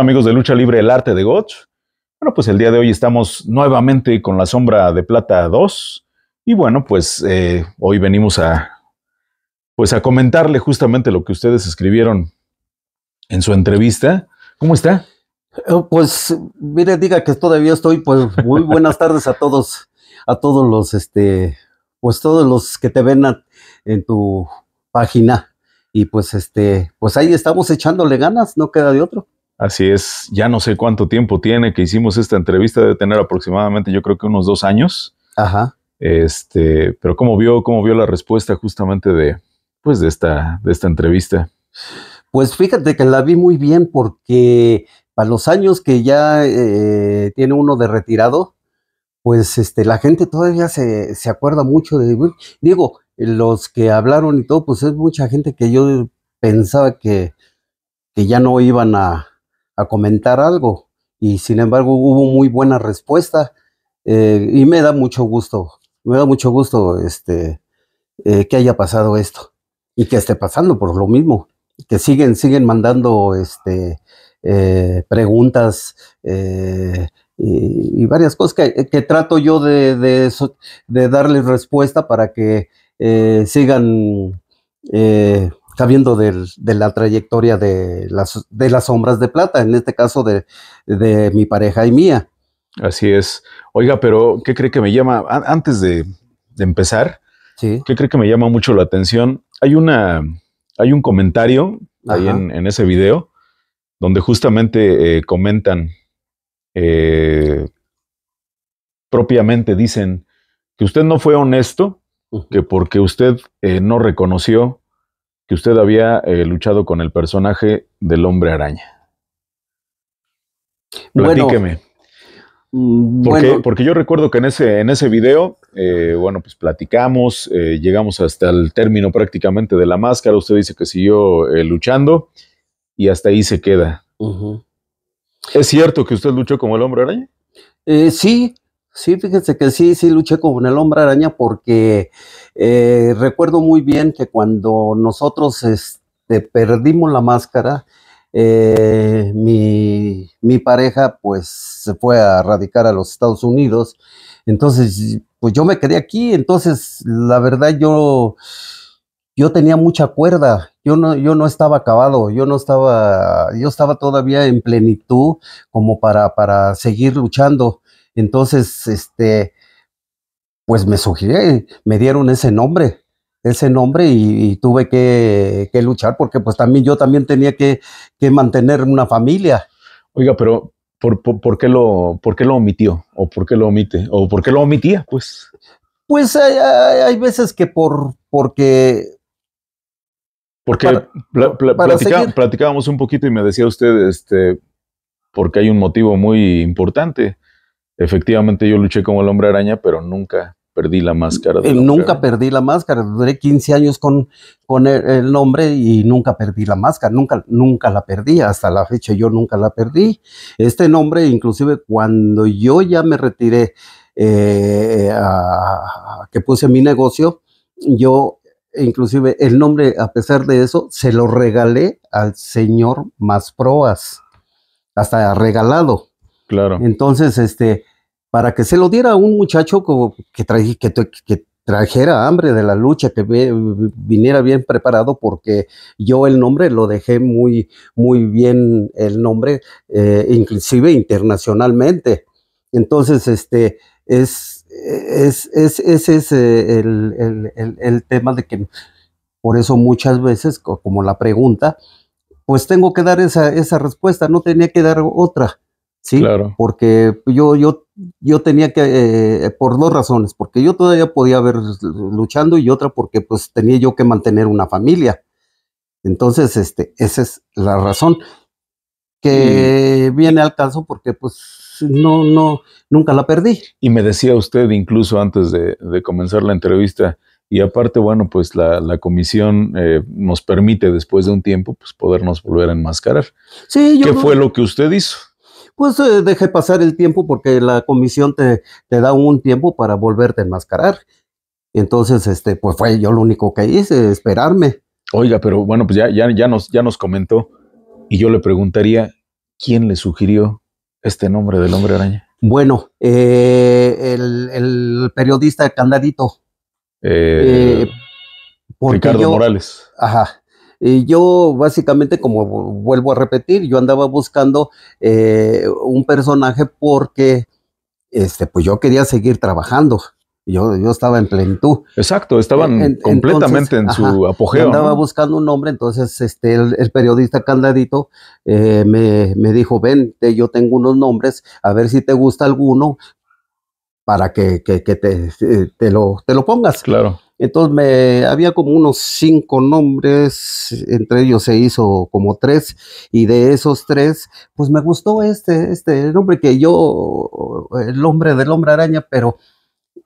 amigos de Lucha Libre, el arte de Gotch. Bueno, pues el día de hoy estamos nuevamente con la sombra de plata 2. Y bueno, pues eh, hoy venimos a, pues a comentarle justamente lo que ustedes escribieron en su entrevista. ¿Cómo está? Eh, pues mire, diga que todavía estoy, pues muy buenas tardes a todos, a todos los, este, pues todos los que te ven en tu página. Y pues este, pues ahí estamos echándole ganas, no queda de otro. Así es, ya no sé cuánto tiempo tiene que hicimos esta entrevista, debe tener aproximadamente yo creo que unos dos años. Ajá. Este, pero ¿cómo vio, cómo vio la respuesta justamente de, pues de esta, de esta entrevista? Pues fíjate que la vi muy bien porque para los años que ya eh, tiene uno de retirado, pues este, la gente todavía se, se, acuerda mucho de... Digo, los que hablaron y todo, pues es mucha gente que yo pensaba que, que ya no iban a, comentar algo. Y sin embargo hubo muy buena respuesta eh, y me da mucho gusto, me da mucho gusto este, eh, que haya pasado esto y que esté pasando por lo mismo, que siguen, siguen mandando este, eh, preguntas y, varias cosas que, trato yo de, de, de, darles respuesta para que sigan sabiendo de la trayectoria de las, de las sombras de plata, en este caso de, mi pareja y mía. Así es. Oiga, pero ¿qué cree que me llama? antes de, empezar, sí. ¿qué cree que me llama mucho la atención? Hay una, hay un comentario ahí en, ese video donde justamente eh, comentan, eh, propiamente dicen que usted no fue honesto, que porque usted eh, no reconoció que usted había eh, luchado con el personaje del hombre araña. Platíqueme. Mm, bueno, porque, yo recuerdo que en ese, en ese video, eh, bueno, pues platicamos, eh, llegamos hasta el término prácticamente de la máscara, usted dice que siguió luchando y hasta ahí se queda. ¿Es cierto que usted luchó como el hombre araña? sí, Sí, fíjense que sí, sí luché con el hombre araña porque eh, recuerdo muy bien que cuando nosotros este, perdimos la máscara, eh, mi, pareja pues se fue a radicar a los Estados Unidos, entonces pues yo me quedé aquí, entonces la verdad yo, yo tenía mucha cuerda, yo no, yo no estaba acabado, yo no estaba, yo estaba todavía en plenitud como para, para seguir luchando. Entonces, este, pues me sugirieron, me dieron ese nombre, ese nombre y, tuve que, luchar porque pues también yo también tenía que, mantener una familia. Oiga, pero ¿por, qué lo, ¿por lo omitió? ¿O por qué lo omite? ¿O por qué lo omitía? Pues, pues hay, veces que por, porque porque platicábamos un poquito y me decía usted, este, porque hay un motivo muy importante. Efectivamente, yo luché como el hombre araña, pero nunca perdí la máscara. Eh, nunca perdí la máscara. Duré 15 años con, con el, nombre y nunca perdí la máscara. Nunca, nunca la perdí. Hasta la fecha yo nunca la perdí. Este nombre, inclusive cuando yo ya me retiré, eh, a, que puse mi negocio, yo inclusive el nombre, a pesar de eso, se lo regalé al señor Proas. hasta regalado. Claro. Entonces, este, para que se lo diera a un muchacho que, que, trajera hambre de la lucha, que viniera bien preparado, porque yo el nombre lo dejé muy, muy bien, el nombre, eh, inclusive internacionalmente. Entonces, este, es, es, es ese es eh, el, el, el, tema de que, por eso muchas veces, como la pregunta, pues tengo que dar esa, esa respuesta, no tenía que dar otra ¿sí? Porque yo, yo, yo tenía que, eh, por dos razones, porque yo todavía podía ver luchando y otra porque pues tenía yo que mantener una familia. Entonces, este, esa es la razón que mm. viene al caso porque pues no, no, nunca la perdí. Y me decía usted incluso antes de, comenzar la entrevista, y aparte, bueno, pues la, comisión eh, nos permite después de un tiempo pues podernos volver a enmascarar. Sí, yo ¿Qué fue lo que usted hizo? pues eh, deje pasar el tiempo porque la comisión te, te da un tiempo para volverte a enmascarar. Entonces, este, pues fue yo lo único que hice, esperarme. Oiga, pero bueno, pues ya, ya, ya, nos, ya nos comentó y yo le preguntaría, ¿quién le sugirió este nombre del hombre araña? Bueno, eh, el, el, periodista Candadito. Eh, Ricardo Morales. Ajá. Y yo básicamente, como vuelvo a repetir, yo andaba buscando eh, un personaje porque este, pues yo quería seguir trabajando. Yo, yo estaba en plenitud. Exacto, estaban completamente en su apogeo. apogeo. Andaba buscando un nombre, entonces este, el, periodista Candadito eh, me, dijo, ven, yo tengo unos nombres, a ver si te gusta alguno para que, que te, eh, te, lo, te lo pongas. Claro. Entonces me, había como unos cinco nombres, entre ellos se hizo como tres, y de esos tres, pues me gustó este, este nombre que yo, el hombre del hombre araña, pero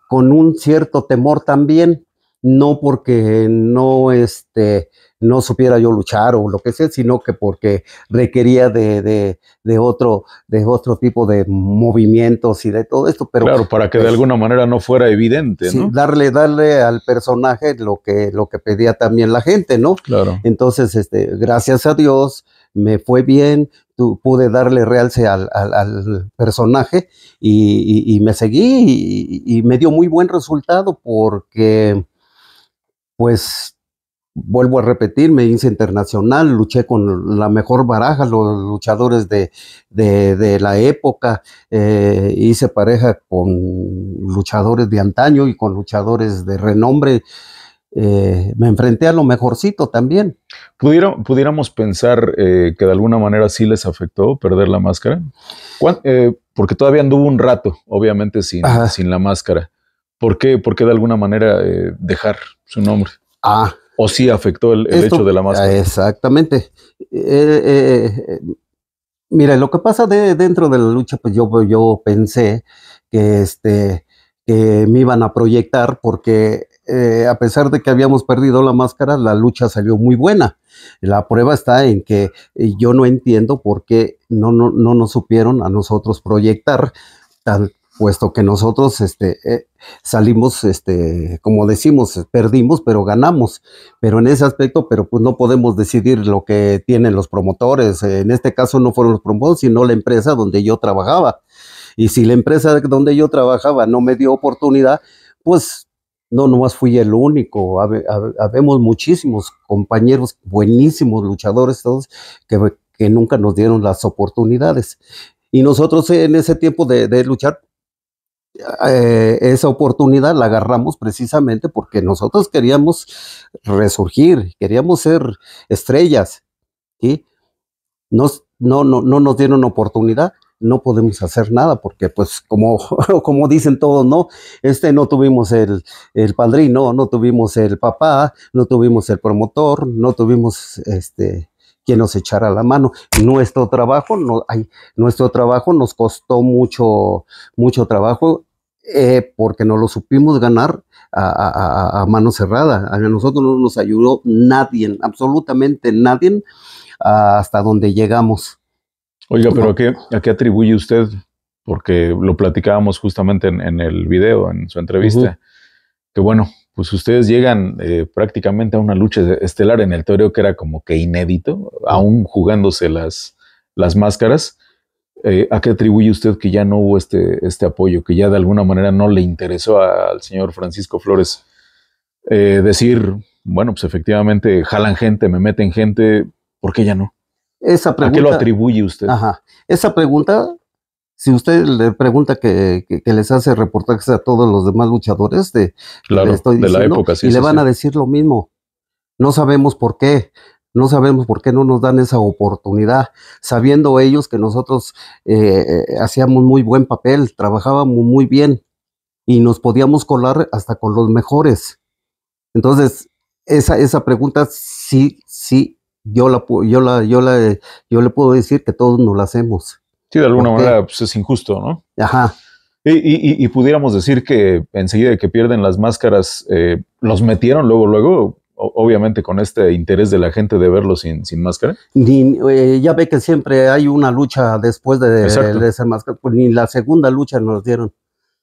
con un cierto temor también, no porque no, este, no supiera yo luchar o lo que sea, sino que porque requería de, otro, de otro tipo de movimientos y de todo esto. Pero, claro, para que de alguna manera no fuera evidente, ¿no? Darle, darle al personaje lo que, lo que pedía también la gente, ¿no? Claro. Entonces, este, gracias a Dios, me fue bien, pude darle realce al, al, personaje y, me seguí y, me dio muy buen resultado porque pues vuelvo a repetir, me hice internacional, luché con la mejor baraja, los luchadores de, la época, eh, hice pareja con luchadores de antaño y con luchadores de renombre. Eh, me enfrenté a lo mejorcito también. ¿Pudiéramos pensar eh, que de alguna manera sí les afectó perder la máscara? porque todavía anduvo un rato, obviamente, sin, sin la máscara. ¿Por qué? de alguna manera dejar su nombre? Ah, ¿O sí afectó el, hecho de la máscara? Ah, exactamente. Eh, eh, eh, mira, lo que pasa de, dentro de la lucha, pues yo, yo pensé que, este, que me iban a proyectar porque a pesar de que habíamos perdido la máscara, la lucha salió muy buena. La prueba está en que yo no entiendo por qué no, no, no nos supieron a nosotros proyectar tal, puesto que nosotros este, eh, salimos, este, como decimos, perdimos, pero ganamos. Pero en ese aspecto, pero pues no podemos decidir lo que tienen los promotores. En este caso no fueron los promotores, sino la empresa donde yo trabajaba. Y si la empresa donde yo trabajaba no me dio oportunidad, pues no, nomás fui el único. habemos muchísimos compañeros, buenísimos luchadores todos, que, nunca nos dieron las oportunidades. Y nosotros en ese tiempo de luchar, eh, esa oportunidad la agarramos precisamente porque nosotros queríamos resurgir, queríamos ser estrellas. ¿sí? Nos, no, no, no nos dieron oportunidad, no podemos hacer nada porque pues como, como dicen todos, no, este no tuvimos el padrino, no tuvimos el papá, no tuvimos el promotor, no tuvimos este quien nos echara la mano. Nuestro trabajo, no, nuestro trabajo nos costó mucho, mucho trabajo eh, porque no lo supimos ganar a, mano cerrada. A nosotros no nos ayudó nadie, absolutamente nadie, hasta donde llegamos. Oiga, pero ¿a, qué, ¿a qué atribuye usted? Porque lo platicábamos justamente en, el video, en su entrevista, que bueno, pues ustedes llegan eh, prácticamente a una lucha e-, estelar en el toreo que era como que inédito, aún jugándose las, las máscaras. Eh, ¿A qué atribuye usted que ya no hubo este, este apoyo, que ya de alguna manera no le interesó al señor Francisco Flores eh, decir, bueno, pues efectivamente jalan gente, me meten gente, ¿por qué ya no? Esa ¿A qué lo atribuye usted? Ajá. Esa pregunta si usted le pregunta que, les hace reportarse a todos los demás luchadores de, le la época, sí, y le van a decir lo mismo. No sabemos por qué, no sabemos por qué no nos dan esa oportunidad, sabiendo ellos que nosotros eh, eh, hacíamos muy buen papel, trabajábamos muy bien y nos podíamos colar hasta con los mejores. Entonces, esa, esa pregunta sí, sí, yo la, yo la, yo la, yo le puedo decir que todos nos la hacemos. Sí, de alguna manera pues, es injusto, ¿no? Ajá. Y, pudiéramos decir que enseguida que pierden las máscaras, eh, los metieron luego, luego, obviamente con este interés de la gente de verlos sin, máscara. Eh, ya ve que siempre hay una lucha después de, ser máscara, pues, ni la segunda lucha nos dieron.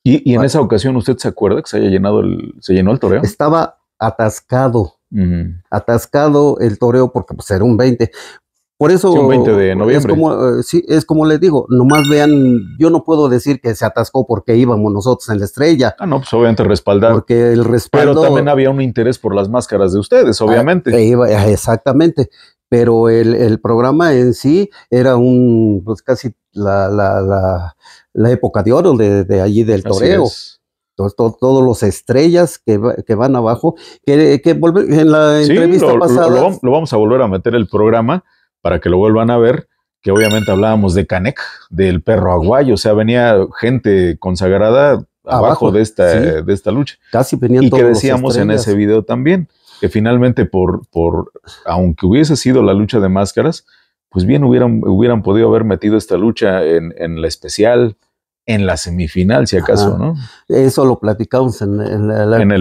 ¿Y, en ah. esa ocasión usted se acuerda que se haya llenado el, se llenó el toreo? Estaba atascado, atascado el toreo porque pues, era un 20, por eso. de noviembre. Eh, es como, les digo, nomás vean, yo no puedo decir que se atascó porque íbamos nosotros en la estrella. Ah, no, pues obviamente respaldar. Porque el respaldo. Pero también había un interés por las máscaras de ustedes, ah, obviamente. E ah, exactamente. Pero el, programa en sí era un, pues casi la, época de oro de, allí del toreo. Todos los estrellas que, que, van abajo, que, en la entrevista lo, pasada. lo vamos a volver a meter el programa para que lo vuelvan a ver, que obviamente hablábamos de Canek, del perro aguayo, o sea, venía gente consagrada abajo, de, esta, de esta lucha. Casi venían y que decíamos en ese video también, que finalmente por, por, aunque hubiese sido la lucha de máscaras, pues bien hubieran, hubieran podido haber metido esta lucha en, en la especial, en la semifinal, si acaso, ¿no? Eso lo platicamos en, el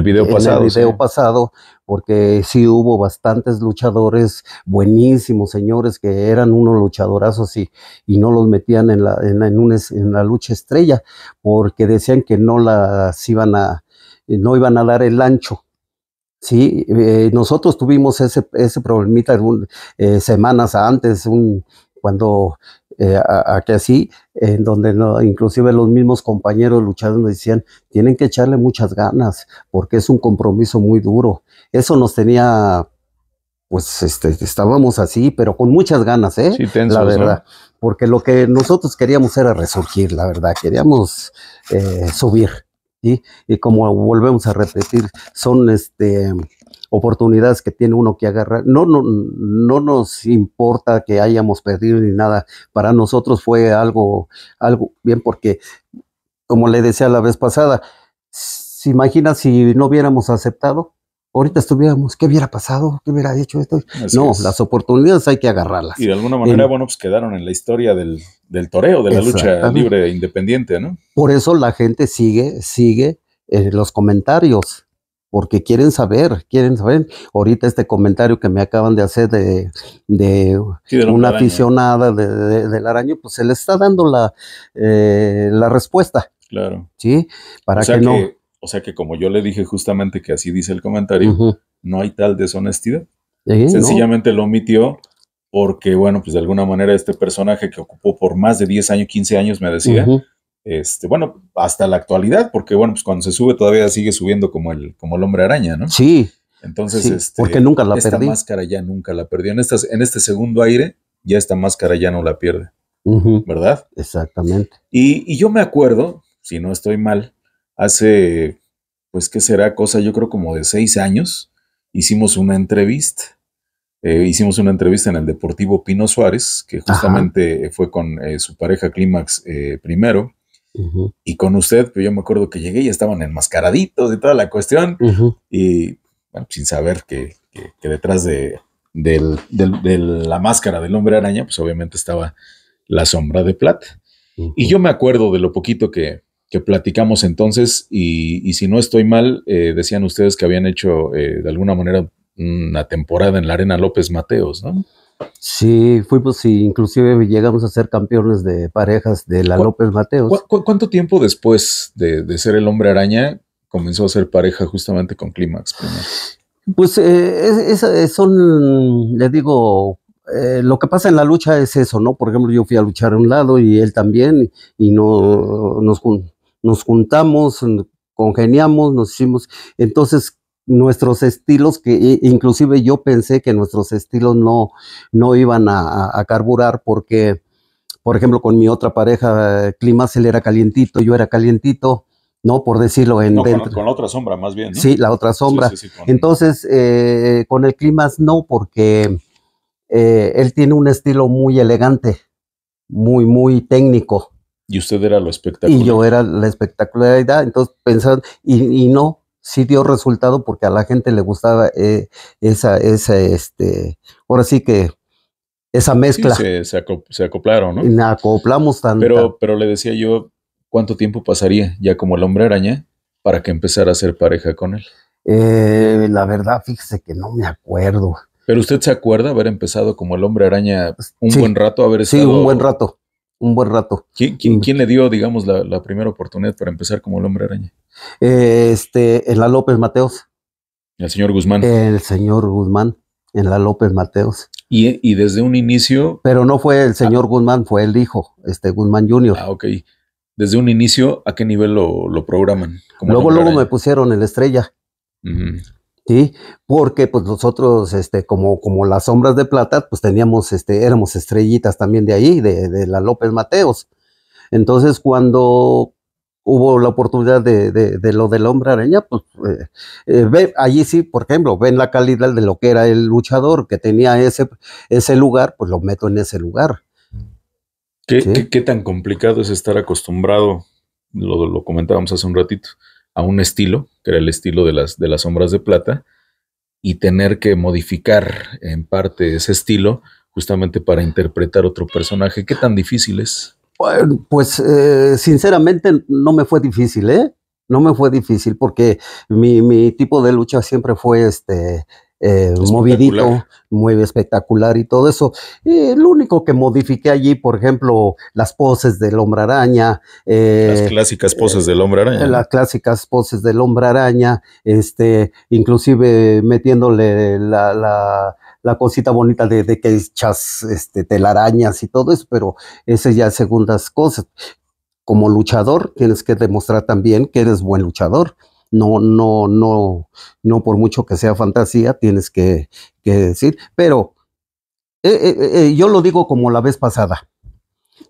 video pasado. En el video pasado, porque sí hubo bastantes luchadores buenísimos, señores, que eran unos luchadorazos y, y no los metían en la, en, un, en la lucha estrella, porque decían que no las iban a, no iban a dar el ancho. Sí, eh, nosotros tuvimos ese, ese problemita eh, semanas antes, un, cuando eh, a, que así, en donde no, inclusive los mismos compañeros luchadores nos decían, tienen que echarle muchas ganas, porque es un compromiso muy duro. Eso nos tenía, pues este, estábamos así, pero con muchas ganas, ¿eh? Sí, la verdad. Porque lo que nosotros queríamos era resurgir, la verdad, queríamos eh, subir. Y como volvemos a repetir, son este oportunidades que tiene uno que agarrar. No, no, no nos importa que hayamos perdido ni nada. Para nosotros fue algo, algo bien porque, como le decía la vez pasada, se imagina si no hubiéramos aceptado, ahorita estuviéramos, ¿qué hubiera pasado? ¿Qué hubiera dicho esto? no, las oportunidades hay que agarrarlas. Y de alguna manera, bueno, pues quedaron en la historia del, del toreo, de la lucha libre e independiente, ¿no? Por eso la gente sigue, sigue en eh, los comentarios porque quieren saber, quieren saber. Ahorita este comentario que me acaban de hacer de, de, una aficionada de, del araño, pues se le está dando la, eh, la respuesta. Claro. ¿Sí? Para o sea que, no. O sea que como yo le dije justamente que así dice el comentario, no hay tal deshonestidad. Sencillamente lo omitió porque, bueno, pues de alguna manera este personaje que ocupó por más de 10 años, 15 años, me decía, este, bueno, hasta la actualidad, porque bueno, pues cuando se sube todavía sigue subiendo como el, como el hombre araña, ¿no? Sí. Entonces, este, porque nunca la esta máscara ya nunca la perdió. En, en este segundo aire, ya esta máscara ya no la pierde, ¿verdad? Exactamente. Y, yo me acuerdo, si no estoy mal, hace, pues, ¿qué será? Cosa, yo creo como de seis años, hicimos una entrevista. Eh, hicimos una entrevista en el Deportivo Pino Suárez, que justamente fue con eh, su pareja Clímax eh, primero. Y con usted, pues yo me acuerdo que llegué y estaban enmascaraditos y toda la cuestión. Y bueno, sin saber que, detrás de, la máscara del hombre araña, pues obviamente estaba la sombra de plata Y yo me acuerdo de lo poquito que, platicamos entonces y, si no estoy mal, eh, decían ustedes que habían hecho eh, de alguna manera una temporada en la Arena López Mateos, ¿no? Sí, fuimos sí, inclusive llegamos a ser campeones de parejas de la López Mateos. cuánto tiempo después de, ser el hombre araña comenzó a ser pareja justamente con Clímax? Pues eh, eh, son, le digo, eh, lo que pasa en la lucha es eso, ¿no? Por ejemplo, yo fui a luchar a un lado y él también, y no, nos, nos juntamos, congeniamos, nos hicimos. Entonces, nuestros estilos, que inclusive yo pensé que nuestros estilos no, no iban a, carburar porque, por ejemplo, con mi otra pareja, eh, Climas, él era calientito, yo era calientito, ¿no? Por decirlo en... Con, la otra sombra, más bien. ¿no? Sí, la otra sombra. Entonces, eh, con el Climas no, porque eh, él tiene un estilo muy elegante, muy, muy técnico. Y usted era lo espectacular. Y yo era la espectacularidad, entonces pensando, y no, sí dio resultado porque a la gente le gustaba eh, esa, esa, este, ahora sí que esa mezcla. se, acoplaron, ¿no? La acoplamos tanto. Pero, pero le decía yo, ¿cuánto tiempo pasaría ya como el hombre araña para que empezara a ser pareja con él? Eh, la verdad, fíjese que no me acuerdo. Pero usted se acuerda haber empezado como el hombre araña un buen rato, haber Sí, un buen rato un buen rato. Mm. quién, le dio, digamos, la, primera oportunidad para empezar como el hombre araña? Este, en la López Mateos. El señor Guzmán. El señor Guzmán, en la López Mateos. Y, y desde un inicio. Pero no fue el ah. señor Guzmán, fue el hijo, este Guzmán Jr. Ah, ok. Desde un inicio, ¿a qué nivel lo, programan? luego, luego me pusieron en estrella. Ajá. ¿sí? Porque pues nosotros, este, como, como las sombras de plata, pues teníamos, este, éramos estrellitas también de ahí, de, la López Mateos. Entonces, cuando hubo la oportunidad de, de, lo del hombre araña, pues eh, eh, ve, allí sí, por ejemplo, ven la calidad de lo que era el luchador que tenía ese, ese lugar, pues lo meto en ese lugar. ¿Qué, tan complicado es estar acostumbrado? lo comentábamos hace un ratito, a un estilo, que era el estilo de las, de las sombras de plata, y tener que modificar en parte ese estilo justamente para interpretar otro personaje. ¿Qué tan difícil es? Pues eh, sinceramente no me fue difícil, ¿eh? No me fue difícil porque mi, mi tipo de lucha siempre fue este, eh, movidito, muy espectacular y todo eso. el lo único que modifiqué allí, por ejemplo, las poses del hombre araña. Eh, las clásicas poses del hombre araña. Las clásicas poses del hombre araña, este, inclusive metiéndole la, cosita bonita de, que echas este, telarañas y todo eso, pero esas ya segundas cosas. Como luchador tienes que demostrar también que eres buen luchador no, no, no, no por mucho que sea fantasía, tienes que, decir. Pero eh, eh, eh, yo lo digo como la vez pasada.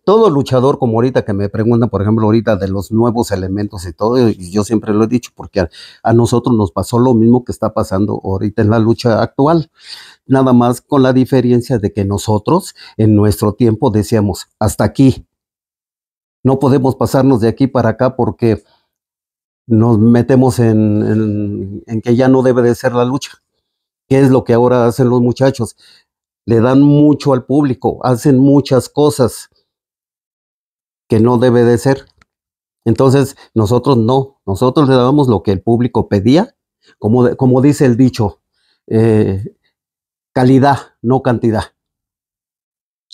Todo luchador, como ahorita que me preguntan, por ejemplo, ahorita de los nuevos elementos y todo, y yo siempre lo he dicho, porque a nosotros nos pasó lo mismo que está pasando ahorita en la lucha actual, nada más con la diferencia de que nosotros en nuestro tiempo decíamos, hasta aquí, no podemos pasarnos de aquí para acá porque nos metemos en, en, que ya no debe de ser la lucha. ¿Qué es lo que ahora hacen los muchachos? Le dan mucho al público, hacen muchas cosas que no debe de ser. Entonces, nosotros no, nosotros le dábamos lo que el público pedía, como, como dice el dicho, eh, calidad, no cantidad.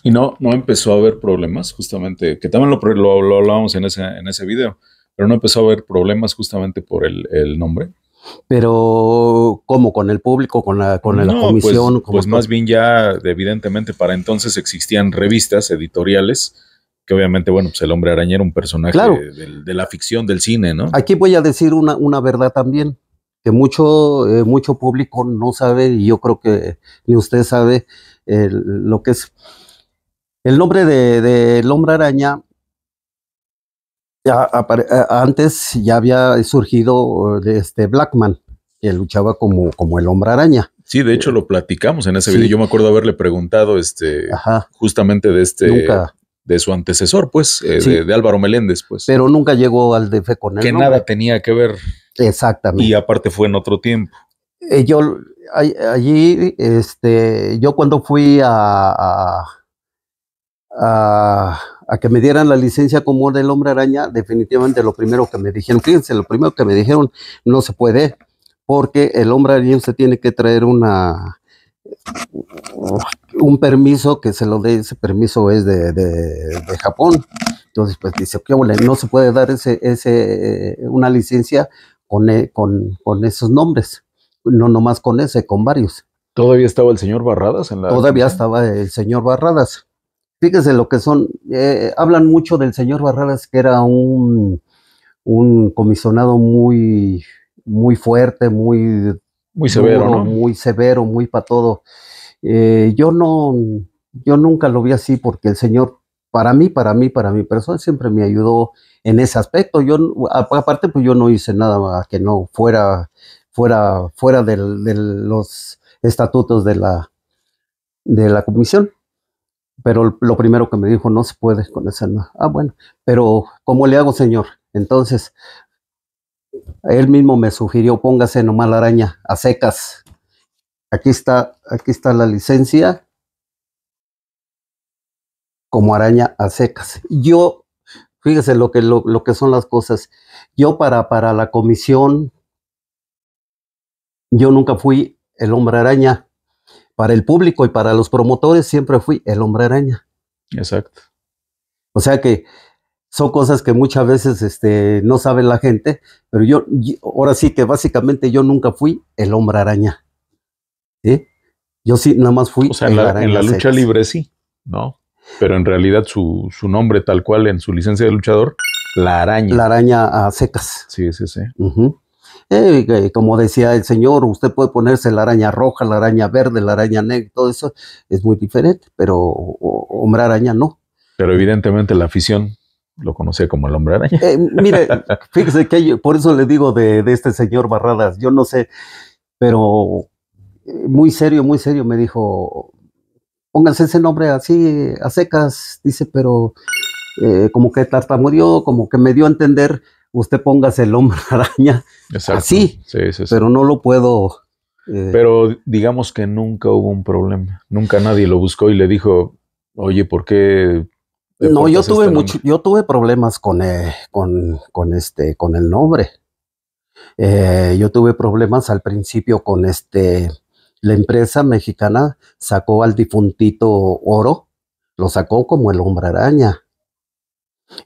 Y no, no empezó a haber problemas, justamente, que también lo, lo, lo hablábamos en ese, en ese video pero no empezó a haber problemas justamente por el, nombre. Pero, ¿cómo? ¿Con el público? ¿Con la, con la pues, comisión? Pues, más bien ya, evidentemente, para entonces existían revistas editoriales que obviamente, bueno, pues el hombre araña era un personaje de, la ficción del cine, ¿no? Aquí voy a decir una, una verdad también, que mucho, eh, mucho público no sabe, y yo creo que ni usted sabe lo que es. El nombre del de hombre araña ya eh, antes ya había surgido eh, este Blackman, que luchaba como, como el hombre araña. Sí, de hecho lo platicamos en ese video. Yo me acuerdo haberle preguntado este, justamente de este, de su antecesor, pues, eh, de, Álvaro Meléndez, pues. Pero nunca llegó al DF con él. Que nada tenía que ver. Exactamente. Y aparte fue en otro tiempo. yo allí, este, yo cuando fui a, a a que me dieran la licencia como del hombre araña, definitivamente lo primero que me dijeron, fíjense, lo primero que me dijeron, no se puede, porque el hombre araña se tiene que traer una un permiso que se lo dé, ese permiso es de, Japón. Entonces, pues dice, qué no se puede dar ese, ese, una licencia con, e, con, con esos nombres, no nomás con ese, con varios. ¿Todavía estaba el señor Barradas en la... Todavía estaba el señor Barradas. Fíjese lo que son, eh, hablan mucho del señor Barradas, que era un, un comisionado muy, muy fuerte, muy, muy severo, muy severo, muy para todo. Eh, yo no, yo nunca lo vi así porque el señor, para mí, para mí, para mi persona, siempre me ayudó en ese aspecto. Yo, aparte, pues yo no hice nada que no fuera, fuera, fuera de los estatutos de la, de la comisión. Pero lo primero que me dijo, no se puede con esa alma. Ah, bueno, pero ¿cómo le hago, señor? Entonces, él mismo me sugirió, póngase nomás la araña a secas. Aquí está, aquí está la licencia como araña a secas. Yo, fíjese lo que, lo, que son las cosas. Yo para, para la comisión, yo nunca fui el hombre araña para el público y para los promotores siempre fui el hombre araña. Exacto. O sea que son cosas que muchas veces este, no sabe la gente, pero yo, ahora sí que básicamente yo nunca fui el hombre araña. ¿sí? Yo sí, nada más fui. el en, la, en la lucha libre sí, ¿no? Pero en realidad su, nombre tal cual en su licencia de luchador, la araña. La araña a secas. Sí, sí, sí. Eh, como decía el señor, usted puede ponerse la araña roja, la araña verde, la araña negra, todo eso es muy diferente, pero hombre araña no. Pero evidentemente la afición lo conocía como el hombre araña. Eh, mire, fíjese que por eso le digo de, este señor Barradas, yo no sé, pero eh, muy serio, muy serio me dijo, pónganse ese nombre así a secas, dice, pero como que tartamudeó, como que me dio a entender usted póngase el hombre araña Exacto. así, pero no lo puedo. Eh, pero digamos que nunca hubo un problema, nunca nadie lo buscó y le dijo, oye, ¿por qué? No, yo tuve este mucho, yo tuve problemas eh, con, con, este, con el nombre. Eh, yo tuve problemas al principio con este, la empresa mexicana sacó al difuntito oro, lo sacó como el hombre araña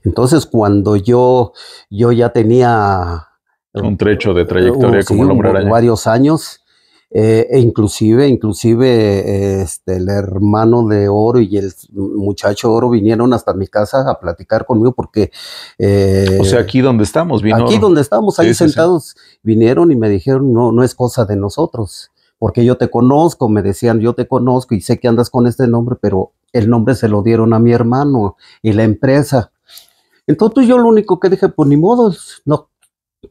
entonces, cuando yo, yo ya tenía... Eh, Un trecho de trayectoria uh, como Varios años, eh, e inclusive, inclusive este, el hermano de Oro y el muchacho Oro vinieron hasta mi casa a platicar conmigo porque... Eh, o sea, aquí donde estamos, vino Aquí donde estamos, ahí sentados, vinieron y me dijeron, no, no es cosa de nosotros, porque yo te conozco, me decían, yo te conozco y sé que andas con este nombre, pero el nombre se lo dieron a mi hermano y la empresa. Entonces yo lo único que dije, pues ni modo, no,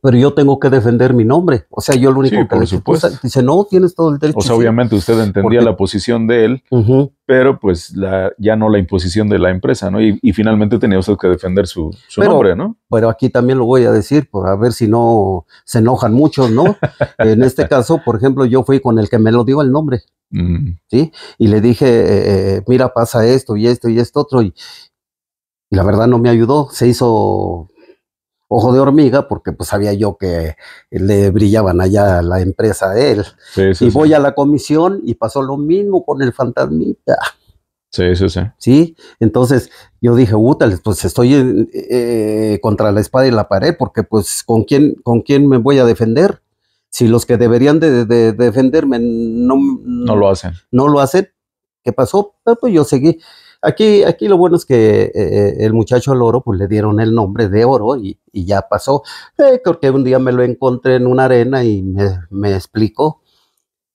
pero yo tengo que defender mi nombre. O sea, yo lo único que le pues, supuesto. dice, no, tienes todo el derecho. O sea, obviamente usted entendía la posición de él, pero pues la, ya no la imposición de la empresa, ¿no? Y, finalmente tenía usted que defender su, nombre, ¿no? Pero aquí también lo voy a decir, por a ver si no se enojan mucho, ¿no? en este caso, por ejemplo, yo fui con el que me lo dio el nombre. Mm. ¿Sí? Y le dije, eh, eh, mira, pasa esto y esto y esto otro. Y, y la verdad no me ayudó, se hizo ojo de hormiga porque pues sabía yo que le brillaban allá la empresa a él. Sí, y voy a la comisión y pasó lo mismo con el fantasmita. Sí, sí, sí. Sí, entonces yo dije, útales, pues estoy eh, contra la espada y la pared, porque pues ¿con quién, con quién me voy a defender? Si los que deberían de, defenderme no, no, lo hacen. No lo hacen, ¿qué pasó? pues yo seguí. Aquí, aquí lo bueno es que eh, eh, el muchacho al oro, pues le dieron el nombre de oro y, ya pasó. porque eh, un día me lo encontré en una arena y me, explicó.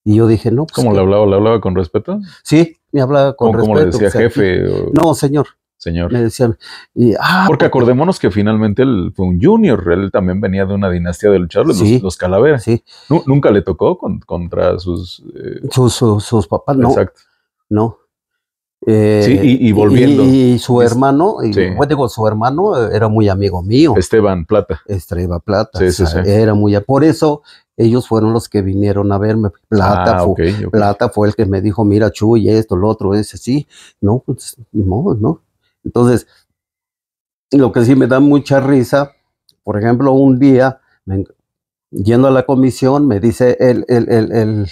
Y yo dije, no. Pues, ¿Cómo le hablaba? ¿Le hablaba con respeto? Sí, me hablaba con respeto. como le decía pues, jefe? No, señor. Señor. Me decía y, ah, porque, pues, pues, acordémonos que finalmente él fue un junior, él también venía de una dinastía de luchadores, los, Calaveras. Sí. nunca le tocó contra sus, sus, sus... sus papás, no. Exacto. No, y, eh, volviendo. Y, su hermano, digo, su hermano eh, era muy amigo mío. Esteban Plata. Esteban Plata. era muy. Por eso ellos fueron los que vinieron a verme. Plata, ah, fue, Plata fue el que me dijo, mira, Chuy, esto, lo otro, ese, sí. No, pues, no, no. Entonces, lo que sí me da mucha risa, por ejemplo, un día me, yendo a la comisión, me dice este,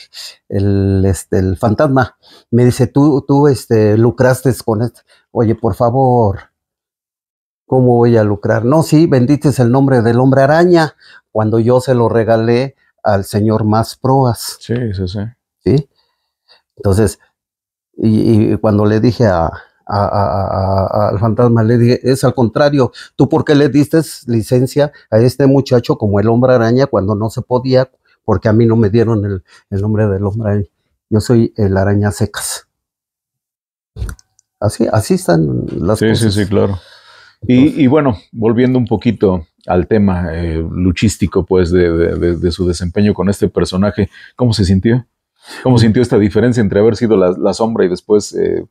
el, fantasma, me dice, tú, tú este, lucraste con esto. Oye, por favor, ¿cómo voy a lucrar? No, sí, bendito el nombre del hombre araña, cuando yo se lo regalé al señor Más Proas. Sí, sí, sí. ¿Sí? Entonces, y cuando le dije a, al fantasma, le dije, es al contrario, tú por qué le diste licencia a este muchacho como el hombre araña cuando no se podía, porque a mí no me dieron el, nombre del hombre araña. Yo soy el araña secas. Así, así están las cosas. Sí, sí, sí, claro. y, bueno, volviendo un poquito al tema eh, luchístico, pues, de, su desempeño con este personaje, ¿cómo se sintió? ¿Cómo mm. sintió esta diferencia entre haber sido la, sombra y después eh,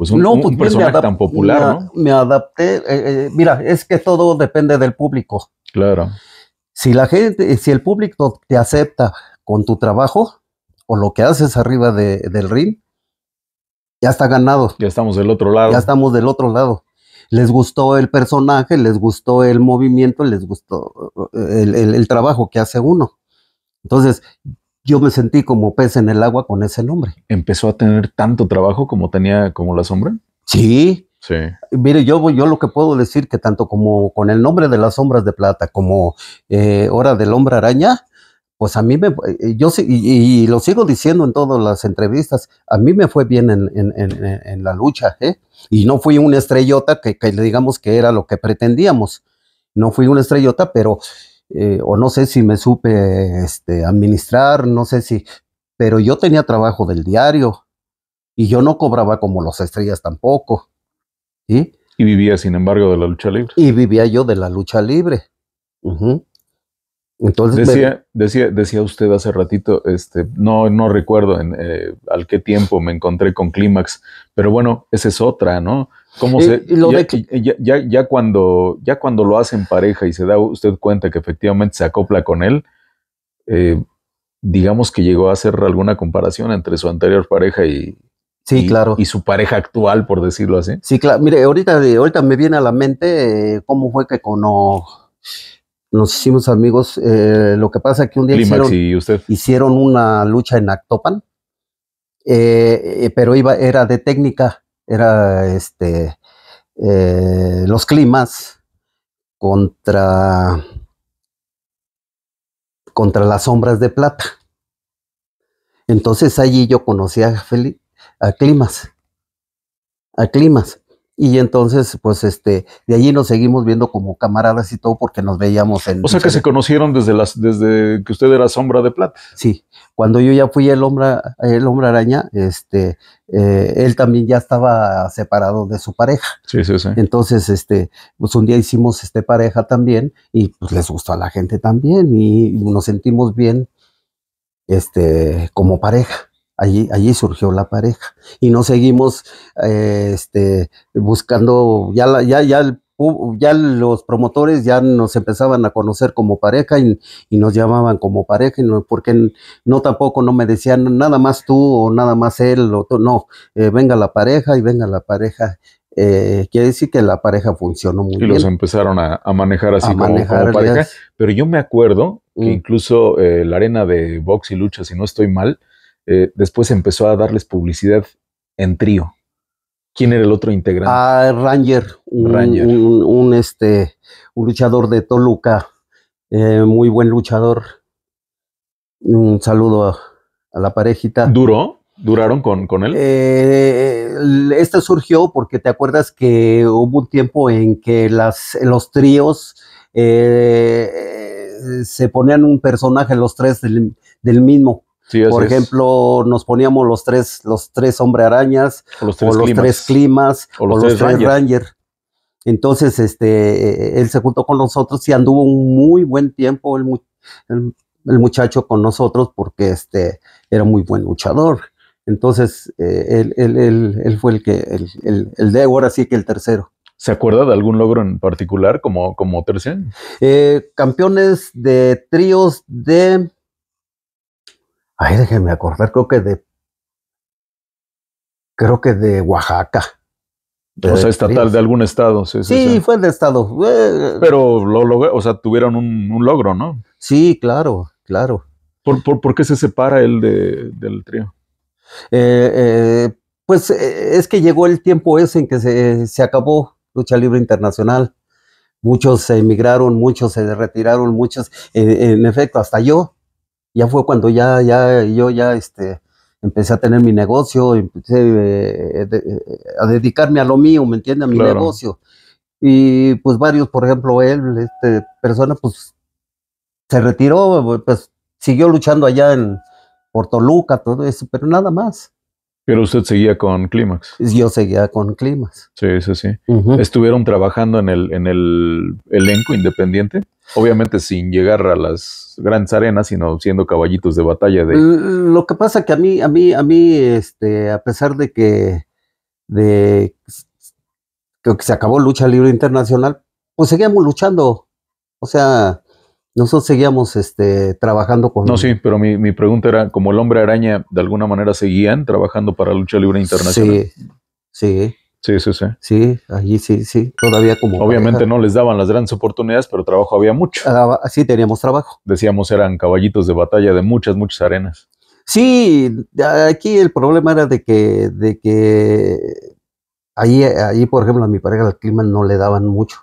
pues no, un pues, personaje tan popular, ¿no? Me adapté. Eh, eh, mira, es que todo depende del público. Claro. Si la gente, si el público te acepta con tu trabajo o lo que haces arriba del ring, ya está ganado. Ya estamos del otro lado. Ya estamos del otro lado. Les gustó el personaje, les gustó el movimiento, les gustó eh, el trabajo que hace uno. Entonces, yo me sentí como pez en el agua con ese nombre. ¿Empezó a tener tanto trabajo como tenía como la sombra? Sí. Sí. Mire, yo, yo lo que puedo decir que tanto como con el nombre de las sombras de plata como eh, Hora del Hombre Araña, pues a mí me, eh, yo y, lo sigo diciendo en todas las entrevistas, a mí me fue bien en, la lucha, ¿eh? Y no fui una estrellota que, que digamos que era lo que pretendíamos. No fui una estrellota, pero eh, o no sé si me supe este, administrar, no sé si, pero yo tenía trabajo del diario y yo no cobraba como los estrellas tampoco. Y vivía, sin embargo, de la lucha libre. Y vivía yo de la lucha libre. Entonces decía, decía, usted hace ratito, este, no, no recuerdo en, eh, al qué tiempo me encontré con Clímax, pero bueno, esa es otra, ¿no? ya, ya, cuando, ya cuando lo hacen pareja y se da usted cuenta que efectivamente se acopla con él, eh, digamos que llegó a hacer alguna comparación entre su anterior pareja y, su pareja actual, por decirlo así. Sí, claro. Mire, ahorita, ahorita me viene a la mente eh, cómo fue que con... nos hicimos amigos. Eh, lo que pasa es que un día hicieron, hicieron, una lucha en Actopan, pero iba, era de técnica era este, eh, los climas contra, contra las sombras de plata. Entonces allí yo conocí a, a Climas, a Climas, y entonces, pues, este, de allí nos seguimos viendo como camaradas y todo porque nos veíamos en... O sea, que se conocieron desde, las, desde que usted era Sombra de Plata. Sí, cuando yo ya fui el hombre, el hombre araña, este, eh, él también ya estaba separado de su pareja. Sí, sí, sí. Entonces, este, pues un día hicimos este pareja también y pues les gustó a la gente también y nos sentimos bien, este, como pareja. Allí, surgió la pareja y no seguimos eh, este, buscando, ya, ya, ya, ya los promotores ya nos empezaban a conocer como pareja y, nos llamaban como pareja, no, porque no tampoco no me decían nada más tú o nada más él, o no, eh, venga la pareja y venga la pareja. Eh, quiere decir que la pareja funcionó muy bien. Y los empezaron a, manejar así como, pareja. Pero yo me acuerdo que mm. incluso la arena de box y lucha, si no estoy mal, eh, después empezó a darles publicidad en trío. ¿Quién era el otro integrante? Ah, Ranger, un, este, luchador de Toluca, eh, muy buen luchador. Un saludo a, la parejita. ¿Duró? ¿Duraron con, él? Este surgió porque te acuerdas que hubo un tiempo en que las, los tríos se ponían un personaje, los tres del, del mismo. Por ejemplo, nos poníamos los tres, los tres hombre arañas, o los tres, climas. o los, tres, Ranger. Entonces, este, él se juntó con nosotros y anduvo un muy buen tiempo el, el, muchacho con nosotros porque este, era muy buen luchador. Entonces, eh, él, fue el que, el, el, de ahora sí que el tercero. ¿Se acuerda de algún logro en particular como, como tercero? Eh, campeones de tríos de Ay, déjenme acordar, creo que de. Creo que de Oaxaca. o sea, estatal de algún estado. Sí, sí, sí. fue de estado. Eh, Pero lo, o sea, tuvieron un, logro, ¿no? Sí, claro, claro. ¿Por, por, por qué se separa él del trío? Eh, eh, pues es que llegó el tiempo ese en que se, se acabó lucha libre internacional. Muchos se emigraron, muchos se retiraron, muchos, en efecto, hasta yo ya fue cuando ya, ya, yo ya, este, empecé a tener mi negocio, empecé eh, a dedicarme a lo mío, ¿me entiendes? A mi negocio. Y pues varios, por ejemplo, él, este, persona, pues se retiró, pues siguió luchando allá en, Puerto Luca, todo eso, pero nada más. Pero usted seguía con Clímax. Yo seguía con Clímax. Sí, sí, sí. ¿Estuvieron trabajando en el, en el elenco independiente? Obviamente sin llegar a las grandes arenas, sino siendo caballitos de batalla de. Lo que pasa que a mí, a mí, a mí, este, a pesar de que, de que se acabó lucha libre internacional, pues seguíamos luchando. O sea, nosotros seguíamos este, trabajando con... No, sí, pero mi, pregunta era, como el hombre araña, ¿de alguna manera seguían trabajando para lucha libre internacional? Sí, sí. Sí, sí, sí. Sí, allí sí, sí, todavía como... Obviamente no les daban las grandes oportunidades, pero trabajo había mucho. sí, teníamos trabajo. Decíamos, eran caballitos de batalla de muchas, muchas arenas. Sí, aquí el problema era de que, de que ahí, ahí, por ejemplo, a mi pareja el clima no le daban mucho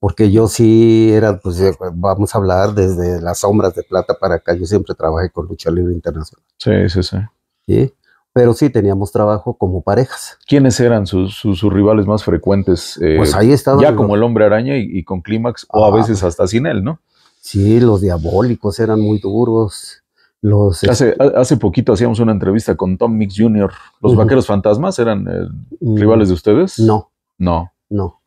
porque yo sí era, pues vamos a hablar desde las sombras de plata para acá, yo siempre trabajé con lucha libre internacional. Sí, sí, sí. ¿Sí? Pero sí teníamos trabajo como parejas. ¿Quiénes eran sus, rivales más frecuentes? Eh, pues ahí estaba. Ya como el hombre araña y, con clímax, o a ah. veces hasta sin él, ¿no? Sí, los diabólicos eran muy duros. Los, este, hace, hace, poquito hacíamos una entrevista con Tom Mix Jr. ¿Los vaqueros fantasmas eran eh, mm, rivales de ustedes? No. No. No.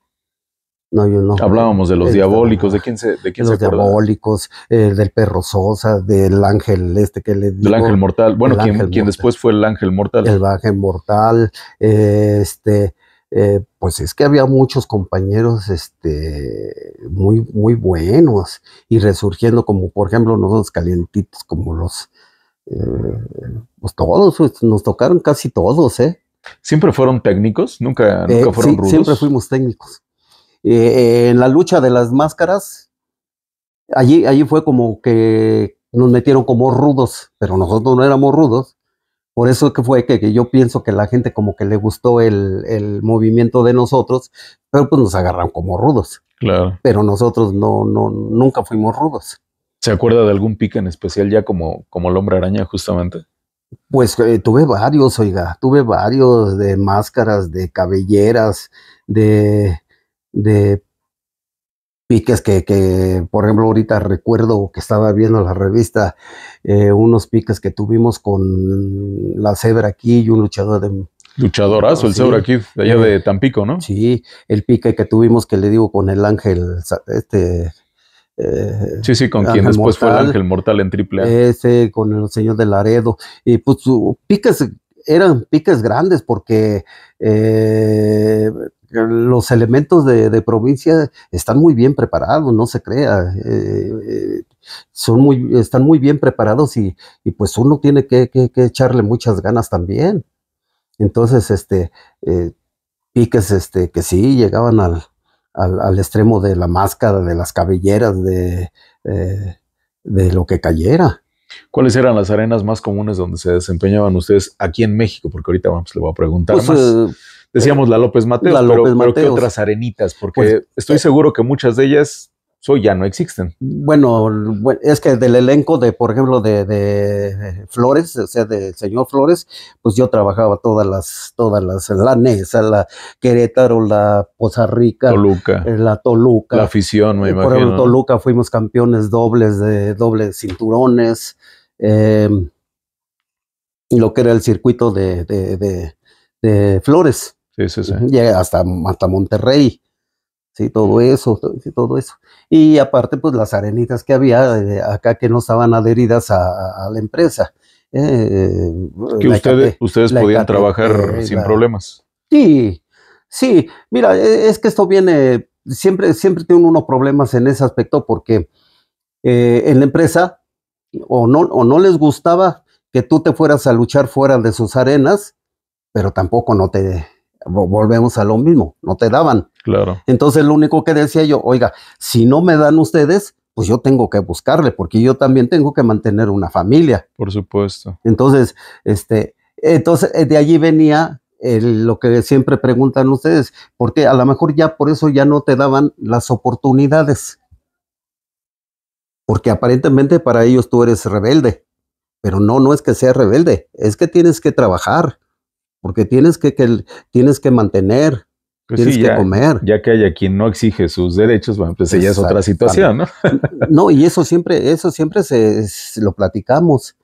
Hablábamos de los este, diabólicos, ¿de quién se De los diabólicos, eh, del perro Sosa, del ángel este que le digo. Del ángel mortal. Bueno, quien, después fue el ángel mortal. El ángel mortal, eh, este... Eh, pues es que había muchos compañeros este, muy, muy buenos y resurgiendo como por ejemplo nosotros calientitos como los, pues todos, pues, nos tocaron casi todos, ¿eh? ¿Siempre fueron técnicos? ¿Nunca, nunca fueron rudos? siempre fuimos técnicos. Eh, en la lucha de las máscaras, allí, allí fue como que nos metieron como rudos, pero nosotros no éramos rudos. Por eso que fue que, yo pienso que la gente como que le gustó el, movimiento de nosotros, pero pues nos agarraron como rudos. Claro. Pero nosotros no, no, nunca fuimos rudos. ¿Se acuerda de algún pique en especial ya como, como el hombre araña justamente? Pues eh, tuve varios, oiga, tuve varios de máscaras, de cabelleras, de de piques que, por ejemplo, ahorita recuerdo que estaba viendo la revista eh, unos piques que tuvimos con la cebra aquí y un luchador de... Luchadorazo, el Cebra aquí, allá de eh, Tampico, ¿no? Sí, el pique que tuvimos, que le digo, con el Ángel, este... Eh, sí, sí, con quien después fue el Ángel Mortal en triple Ese, con el señor de Laredo. Y pues piques, eran piques grandes porque los elementos de, provincia están muy bien preparados, no se crea. Eh, eh, son muy, están muy bien preparados y, pues uno tiene que, echarle muchas ganas también. Entonces, este, eh, piques este, que sí llegaban al, extremo de la máscara, de las cabelleras, de, de lo que cayera. ¿Cuáles eran las arenas más comunes donde se desempeñaban ustedes aquí en México? Porque ahorita vamos, le voy a preguntar pues, más. Decíamos la López Mateos, pero, otras arenitas? Porque pues, estoy eh, seguro que muchas de ellas hoy ya no existen. Bueno, es que del elenco de, por ejemplo, de, Flores, o sea, del señor Flores, pues yo trabajaba todas las, todas las, la Nesa, la Querétaro, la Poza Rica, Toluca, eh, la Toluca, la afición, me imagino. Eh, por ejemplo, Toluca fuimos campeones dobles de dobles cinturones, y em, lo que era el circuito de, de, de Flores. Sí, sí, sí. Llega hasta, hasta Monterrey. Sí, todo eso, todo eso. Y aparte, pues las arenitas que había eh, acá que no estaban adheridas a, la empresa. Eh, que ustedes, ustedes podían trabajar sin problemas. Sí, sí. Mira, e, es que esto viene, siempre, siempre tiene uno problemas en ese aspecto porque eh, en la empresa o no, o no les gustaba que tú te fueras a luchar fuera de sus arenas, pero tampoco no te, volvemos a lo mismo, no te daban. Claro. Entonces lo único que decía yo, oiga, si no me dan ustedes, pues yo tengo que buscarle, porque yo también tengo que mantener una familia. Por supuesto. Entonces, este, entonces eh, de allí venía lo que siempre preguntan ustedes, porque a lo mejor ya por eso ya no te daban las oportunidades. Porque aparentemente para ellos tú eres rebelde, pero no, no es que sea rebelde, es que tienes que trabajar porque tienes que, que tienes que mantener, pues tienes que comer. Ya que haya quien no exige sus derechos, bueno, pues ya es otra situación, ¿no? no, y eso siempre, eso siempre se, lo platicamos,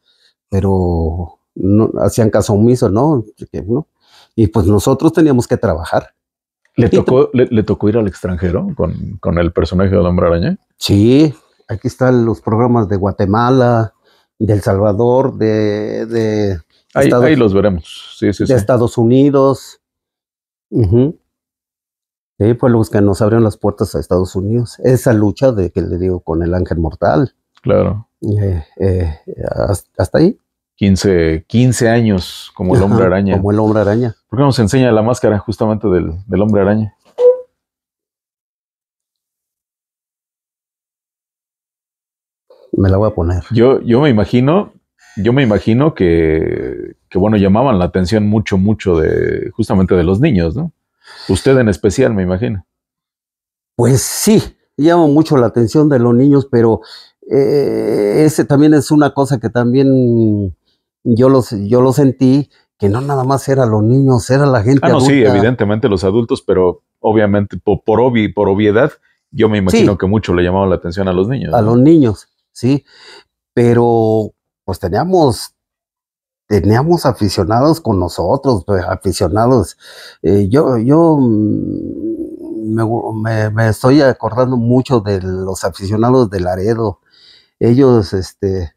pero no hacían caso omiso, ¿no? Y pues nosotros teníamos que trabajar. ¿Le tocó, le, tocó ir al extranjero con, el personaje de hombre araña? Sí, aquí están los programas de Guatemala, de El Salvador, de Ahí, los veremos. Sí, sí, de Estados Unidos. Sí, pues los que nos abrieron las puertas a Estados Unidos. Esa lucha de que le digo con el ángel mortal. Claro. Eh, eh, hasta ahí. 15, años como el hombre araña. Como el hombre araña. ¿Por qué nos enseña la máscara justamente del, hombre araña? Me la voy a poner. Yo, yo me imagino yo me imagino que, bueno, llamaban la atención mucho, mucho de justamente de los niños, ¿no? Usted en especial, me imagino. Pues sí, llamó mucho la atención de los niños, pero eh, ese también es una cosa que también yo los, yo lo sentí, que no nada más era los niños, era la gente. Ah, no, sí, evidentemente los adultos, pero obviamente por, por obviedad, yo me imagino que mucho le llamaba la atención a los niños. A los niños, sí, pero pues teníamos teníamos aficionados con nosotros, pues, aficionados. Eh, yo yo mm, me, estoy acordando mucho de los aficionados de Laredo. Ellos, este,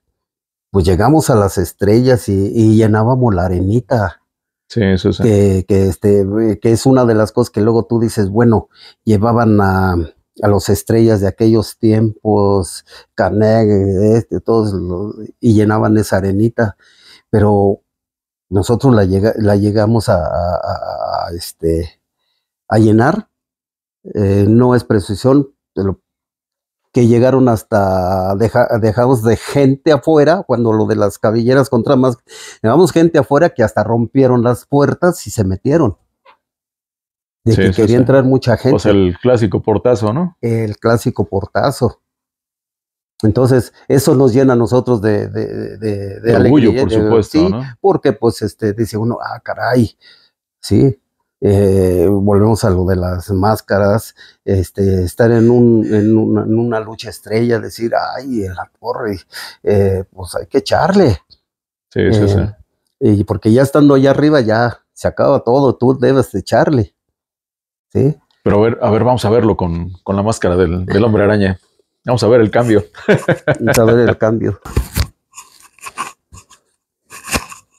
pues llegamos a las estrellas y, llenábamos la arenita. Sí, eso que, este, que es una de las cosas que luego tú dices, bueno, llevaban a a los estrellas de aquellos tiempos, Carnegie, este, todos, y llenaban esa arenita, pero nosotros la, la llegamos a, este, a llenar, eh, no es precisión, pero que llegaron hasta dejamos de gente afuera, cuando lo de las cabelleras contra más, llevamos gente afuera que hasta rompieron las puertas y se metieron de que quería entrar mucha gente. O el clásico portazo, ¿no? El clásico portazo. Entonces, eso nos llena a nosotros de, de, de, orgullo, por supuesto. porque pues este, dice uno, ah, caray, sí. Eh, volvemos a lo de las máscaras, este, estar en, un, una, lucha estrella, decir, ay, la torre, eh, pues hay que echarle. Sí, sí, sí. Eh, y porque ya estando allá arriba, ya se acaba todo, tú debes de echarle. ¿sí? Pero a ver, a ver, vamos a verlo con, con la máscara del, hombre araña. Vamos a ver el cambio. Vamos a ver el cambio.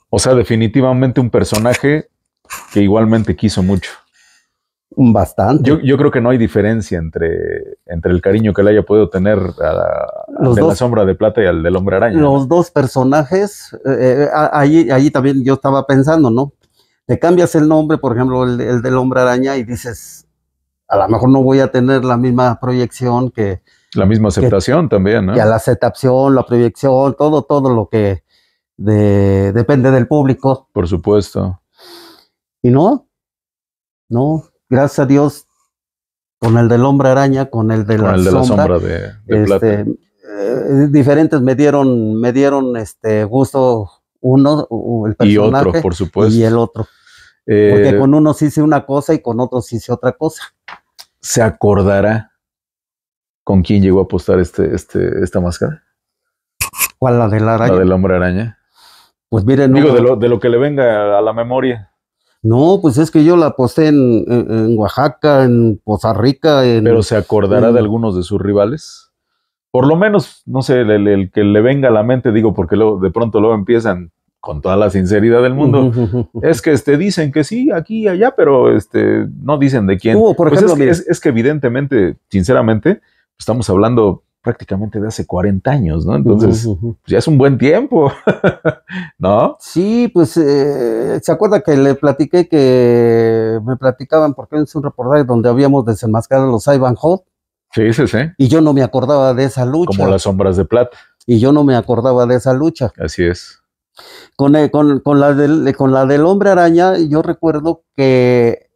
O sea, definitivamente un personaje que igualmente quiso mucho. Bastante. Yo, yo creo que no hay diferencia entre, entre el cariño que le haya podido tener a, de la sombra de plata y al del hombre araña. Los dos personajes, eh, eh ahí, ahí también yo estaba pensando, ¿no? cambias el nombre, por ejemplo, el, del hombre araña y dices, a lo mejor no voy a tener la misma proyección que... La misma aceptación también, ¿no? Y a la aceptación, la proyección, todo, todo lo que depende del público. Por supuesto. Y no, no, gracias a Dios, con el del hombre araña, con el de, la, el de sombra, la sombra de, este, eh, diferentes me dieron, me dieron este gusto uno, el personaje y otro, por supuesto. Y el otro. Porque eh, con unos hice una cosa y con otros hice otra cosa. ¿Se acordará con quién llegó a apostar este, este, esta máscara? ¿Cuál, la de araña? La del hombre araña. Pues miren. Digo, de, lo, que le venga a la memoria. No, pues es que yo la aposté en, Oaxaca, en Costa Rica. Pero se acordará de algunos de sus rivales. Por lo menos, no sé, el, que le venga a la mente, digo, porque luego, de pronto luego empiezan con toda la sinceridad del mundo, es que este, dicen que sí, aquí y allá, pero este, no dicen de quién. Uh, pues es, que evidentemente, sinceramente, estamos hablando prácticamente de hace 40 años, ¿no? Entonces, pues ya es un buen tiempo, ¿no? Sí, pues, eh, ¿se acuerda que le platiqué que me platicaban, porque es un reportaje donde habíamos desenmascarado los Ivan Hot? Sí, sí, sí. Y yo no me acordaba de esa lucha. Como las sombras de plata. Y yo no me acordaba de esa lucha. Así es. Eh, con, con, la del, eh, con la del hombre araña, yo recuerdo que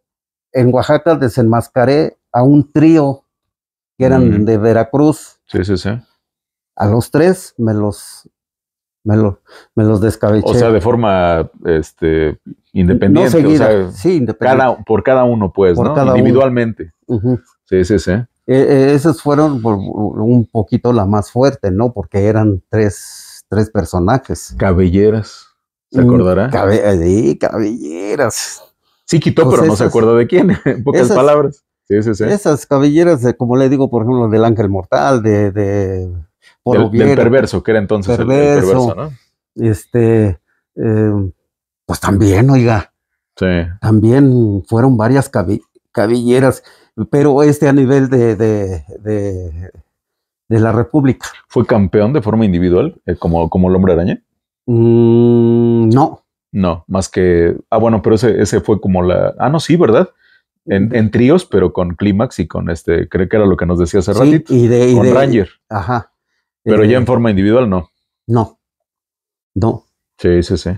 en Oaxaca desenmascaré a un trío que eran mm. de Veracruz. Sí, sí, sí. A los tres me los, me, me los descabeché. O sea, de forma este, independiente. sí, independiente. por cada uno, pues, ¿no? Individualmente. Sí, sí, sí. Eh, esas fueron un poquito la más fuerte, ¿no? Porque eran tres tres personajes. Cabelleras. ¿Se acordará? sí, cabelleras. Sí quitó, pues pero no se acuerda de quién, en pocas palabras. Sí, Esas cabelleras, como le digo, por ejemplo, del Ángel Mortal, de... del, perverso, que era entonces el, perverso, ¿no? Este, eh, pues también, oiga. Sí. También fueron varias cabelleras, pero este a nivel de de la República. ¿Fue campeón de forma individual, eh, como, como el hombre araña? Mm, no. No, más que. Ah, bueno, pero ese, fue como la. Ah, no, sí, ¿verdad? En, en tríos, pero con Clímax y con este. Creo que era lo que nos decía hace ratito. Y de, con Ranger. Ajá. Pero ya eh, en forma individual, no. No. No. Sí, sí, sí.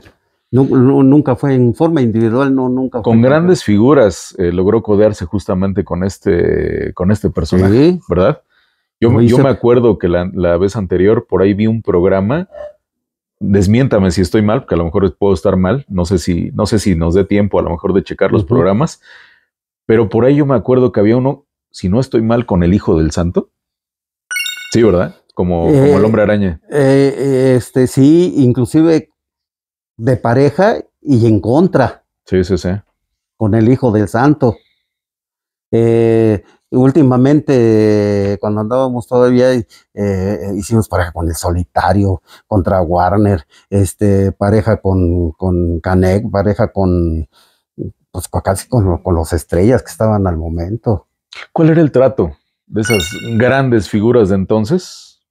nunca fue en forma individual, no, nunca. fue. Con grandes figuras eh, logró codearse justamente con este, con este personaje, ¿verdad? Yo, yo me acuerdo que la, vez anterior por ahí vi un programa, desmiéntame si estoy mal, porque a lo mejor puedo estar mal, no sé si, no sé si nos dé tiempo a lo mejor de checar los programas, pero por ahí yo me acuerdo que había uno, si no estoy mal, con el hijo del santo. Sí, ¿verdad? Como, como el eh, hombre araña. Eh, eh, este, sí, inclusive de pareja y en contra. Sí, sí, sí. Con el hijo del santo. Eh, últimamente, cuando andábamos todavía, eh, eh, hicimos pareja con el solitario, contra Warner, este, pareja con, con Canek, pareja con, pues con, los estrellas que estaban al momento. ¿Cuál era el trato de esas grandes figuras de entonces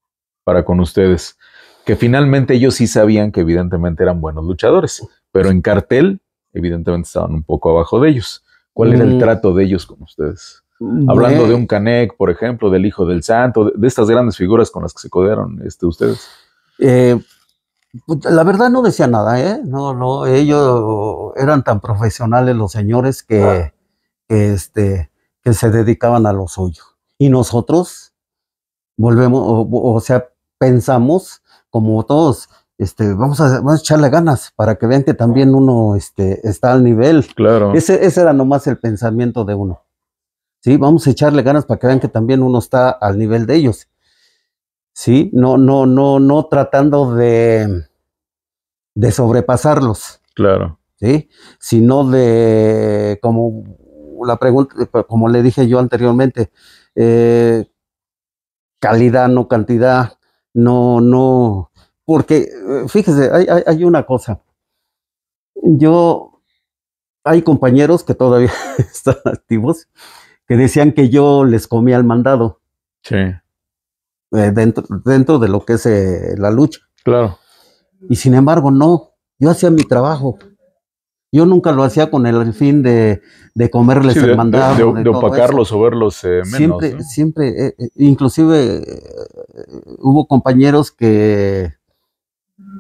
para con ustedes? Que finalmente ellos sí sabían que evidentemente eran buenos luchadores, pero en cartel evidentemente estaban un poco abajo de ellos. ¿Cuál era el mm. trato de ellos con ustedes? Hablando de un Canek, por ejemplo, del Hijo del Santo, de, estas grandes figuras con las que se codearon este, ustedes. Eh, pues, la verdad no decía nada, ¿eh? No, no, ellos eran tan profesionales los señores que, ah. este, que se dedicaban a lo suyo. Y nosotros volvemos, o, sea, pensamos como todos, este, vamos a, echarle ganas para que vean que también uno este, está al nivel. Claro. Ese, ese era nomás el pensamiento de uno. ¿sí? Vamos a echarle ganas para que vean que también uno está al nivel de ellos, ¿sí? No, no, no, no tratando de, de sobrepasarlos. Claro. ¿Sí? Sino de, como la pregunta, como le dije yo anteriormente, eh, calidad, no cantidad, no, no, porque eh, fíjese, hay, hay una cosa. Yo, hay compañeros que todavía están activos, que decían que yo les comía el mandado. Sí. Eh, dentro, dentro de lo que es eh, la lucha. Claro. Y sin embargo, no. Yo hacía mi trabajo. Yo nunca lo hacía con el fin de, de comerles el mandado. De, opacarlos o verlos eh, menos. Siempre, siempre inclusive hubo compañeros que,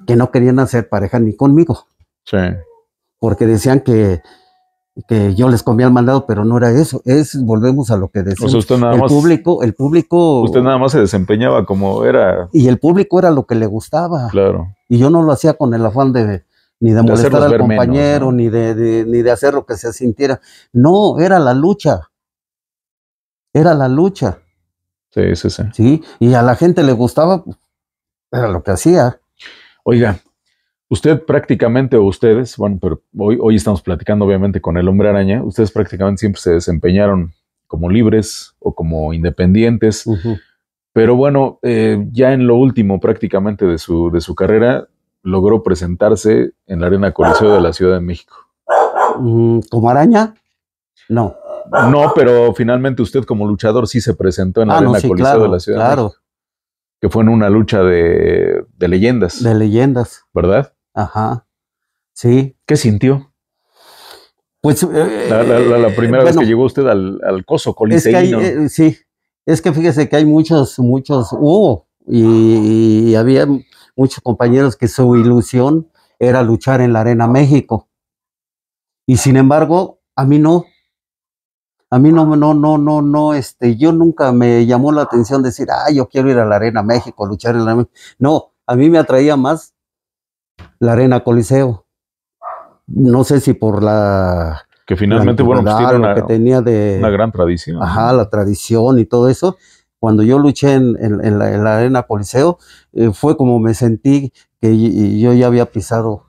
que no querían hacer pareja ni conmigo. Sí. Porque decían que, que yo les comía el mandado, pero no era eso. Es, volvemos a lo que decía el público, el público. Usted nada más se desempeñaba como era. Y el público era lo que le gustaba. Claro. Y yo no lo hacía con el afán de ni de, molestar al compañero, ni de, ni de hacer lo que se sintiera. No, era la lucha. Era la lucha. Sí, sí, sí. Sí, y a la gente le gustaba, pues, era lo que hacía. Oiga, Usted prácticamente, o ustedes, bueno, pero hoy, hoy estamos platicando obviamente con el hombre araña, ustedes prácticamente siempre se desempeñaron como libres o como independientes, pero bueno, eh, ya en lo último prácticamente de su, de su carrera, logró presentarse en la Arena Coliseo de la Ciudad de México. Mm, ¿Como araña? No. No, pero finalmente usted como luchador sí se presentó en la ah, Arena Coliseo de la Ciudad de México. Que fue en una lucha de leyendas. De leyendas. ¿Verdad? Ajá. Sí. ¿Qué sintió? Pues. Eh, la, eh, primera vez que llegó usted al, coso coliseíno. Es eh, sí. Es que fíjese que hay muchos, muchos. Hubo. Y, había muchos compañeros que su ilusión era luchar en la Arena México. Y sin embargo, a mí no. A mí no, no, no, no, no, este, yo nunca me llamó la atención decir, ah, yo quiero ir a la Arena México, luchar en la México. No, a mí me atraía más la Arena Coliseo. No sé si por la... Que finalmente, bueno, pues una, que tenía de, una gran tradición. Ajá, la tradición y todo eso. Cuando yo luché en, en, la, Arena Coliseo, eh, fue como me sentí que yo ya había pisado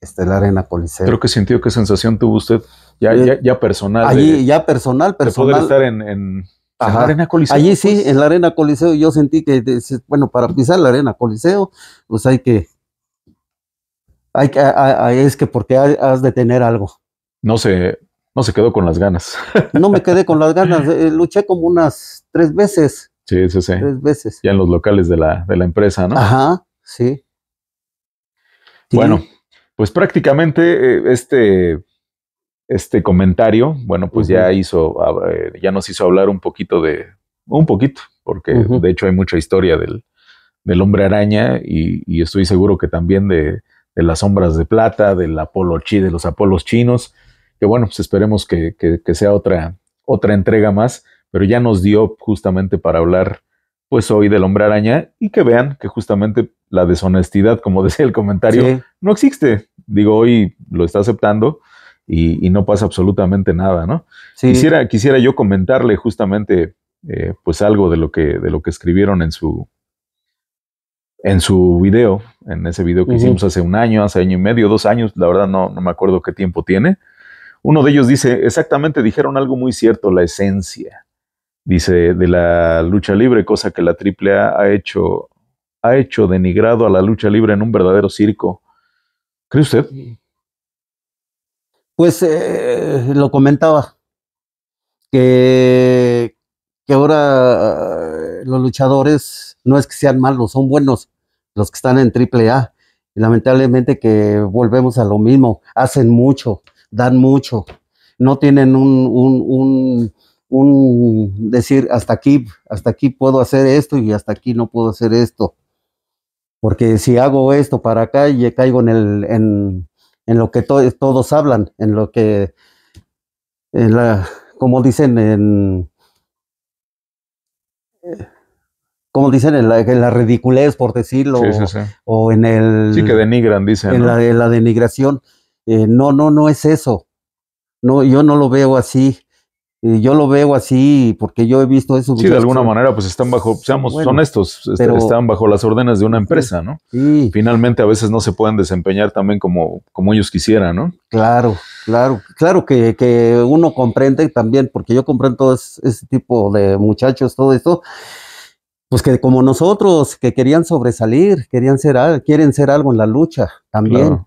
este, la Arena Coliseo. Creo que sentido, qué sensación tuvo usted? Ya, eh, ya, personal. Allí, ya personal, personal. poder estar en la Arena Coliseo. Allí sí, pues. en la Arena Coliseo yo sentí que, bueno, para pisar la Arena Coliseo, pues hay que hay, es que porque has de tener algo. No se, no se quedó con las ganas. no me quedé con las ganas. Eh, luché como unas tres veces. Sí, sí, sí. Tres veces. Ya en los locales de la, empresa, ¿no? Ajá, sí. Bueno, pues prácticamente eh, este, este comentario, bueno, pues ya hizo, eh, ya nos hizo hablar un poquito de, un poquito, porque de hecho hay mucha historia del, hombre araña y, estoy seguro que también de, de las sombras de plata, del Apolo Chi, de los Apolos chinos, que bueno, pues esperemos que, sea otra, otra entrega más, pero ya nos dio justamente para hablar pues hoy del hombre araña y que vean que justamente la deshonestidad, como decía el comentario, no existe. Digo, hoy lo está aceptando y, no pasa absolutamente nada, ¿no? Quisiera, quisiera yo comentarle justamente eh, pues algo de lo, que, de lo que escribieron en su, en su video, en ese video que hicimos hace un año, hace año y medio, dos años, la verdad no, me acuerdo qué tiempo tiene, uno de ellos dice, exactamente dijeron algo muy cierto, la esencia, dice, de la lucha libre, cosa que la AAA ha hecho, ha hecho denigrado a la lucha libre en un verdadero circo. ¿Cree usted? Pues eh, lo comentaba, que ahora eh, los luchadores no es que sean malos, son buenos, los que están en AAA. lamentablemente que volvemos a lo mismo, hacen mucho, dan mucho, no tienen un, un, un, un decir hasta aquí, hasta aquí puedo hacer esto y hasta aquí no puedo hacer esto. Porque si hago esto para acá, y caigo en, el, en, lo que todos hablan, en lo que, en la, como dicen en como dicen, en la, ridiculez, por decirlo, o en el... Sí, que denigran, dicen. En, la, la, denigración. Eh, no, no, no es eso. No, yo no lo veo así. Eh, yo lo veo así porque yo he visto eso. Sí, de alguna manera, pues están bajo, seamos honestos, este, están bajo las órdenes de una empresa, ¿no? Finalmente a veces no se pueden desempeñar también como, como ellos quisieran, ¿no? Claro, claro, claro que, que uno comprende también, porque yo comprendo todo ese tipo de muchachos, todo esto pues que como nosotros, que querían sobresalir, querían ser algo, quieren ser algo en la lucha también.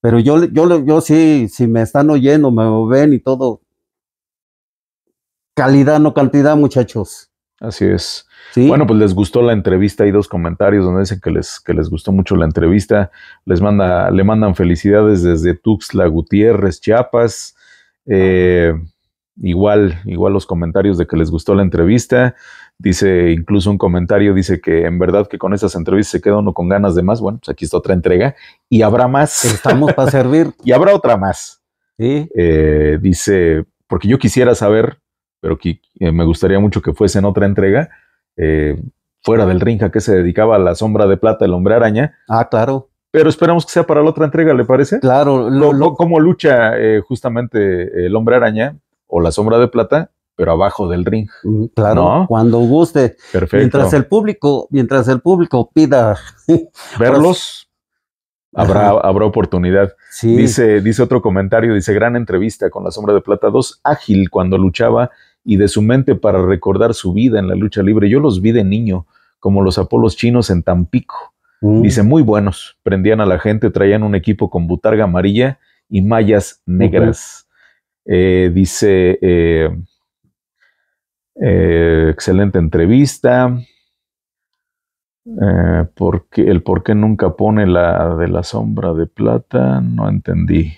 Pero yo, yo, yo sí, si me están oyendo, me ven y todo. Calidad, no cantidad, muchachos. Así es. Bueno, pues les gustó la entrevista. Hay dos comentarios donde dicen que les, que les gustó mucho la entrevista. Les manda, le mandan felicidades desde Tuxtla Gutiérrez, Chiapas. Eh, Igual, igual los comentarios de que les gustó la entrevista. Dice incluso un comentario, dice que en verdad que con esas entrevistas se queda uno con ganas de más. Bueno, pues aquí está otra entrega y habrá más. Estamos para servir. Y habrá otra más. ¿Sí? Eh, dice, porque yo quisiera saber, pero que, eh, me gustaría mucho que fuese en otra entrega, eh, fuera del rinja que se dedicaba a la sombra de plata, el hombre araña. Ah, claro. Pero esperamos que sea para la otra entrega, ¿le parece? Claro. Lo, cómo lucha justamente el hombre araña o la sombra de plata, pero abajo del ring. Claro, cuando guste. Perfecto. Mientras el público, mientras el público pida verlos, pues, habrá, habrá oportunidad. Dice, dice otro comentario, dice gran entrevista con la sombra de plata 2, ágil cuando luchaba y de su mente para recordar su vida en la lucha libre. Yo los vi de niño, como los apolos chinos en Tampico. Mm. Dice, muy buenos, prendían a la gente, traían un equipo con butarga amarilla y mallas negras. Eh, dice, eh, eh, excelente entrevista. Porque, el por qué nunca pone la de la sombra de plata, no entendí.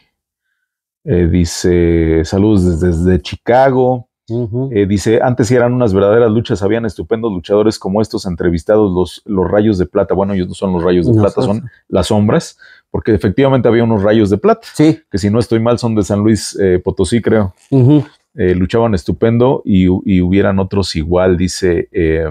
dice, saludos desde, Chicago. dice, antes eran unas verdaderas luchas, habían estupendos luchadores como estos entrevistados, los, los rayos de plata. Bueno, ellos no son los rayos de plata, son las sombras porque efectivamente había unos rayos de plata, sí. que si no estoy mal son de San Luis eh, Potosí, creo. Eh, luchaban estupendo y, hubieran otros igual, dice, eh,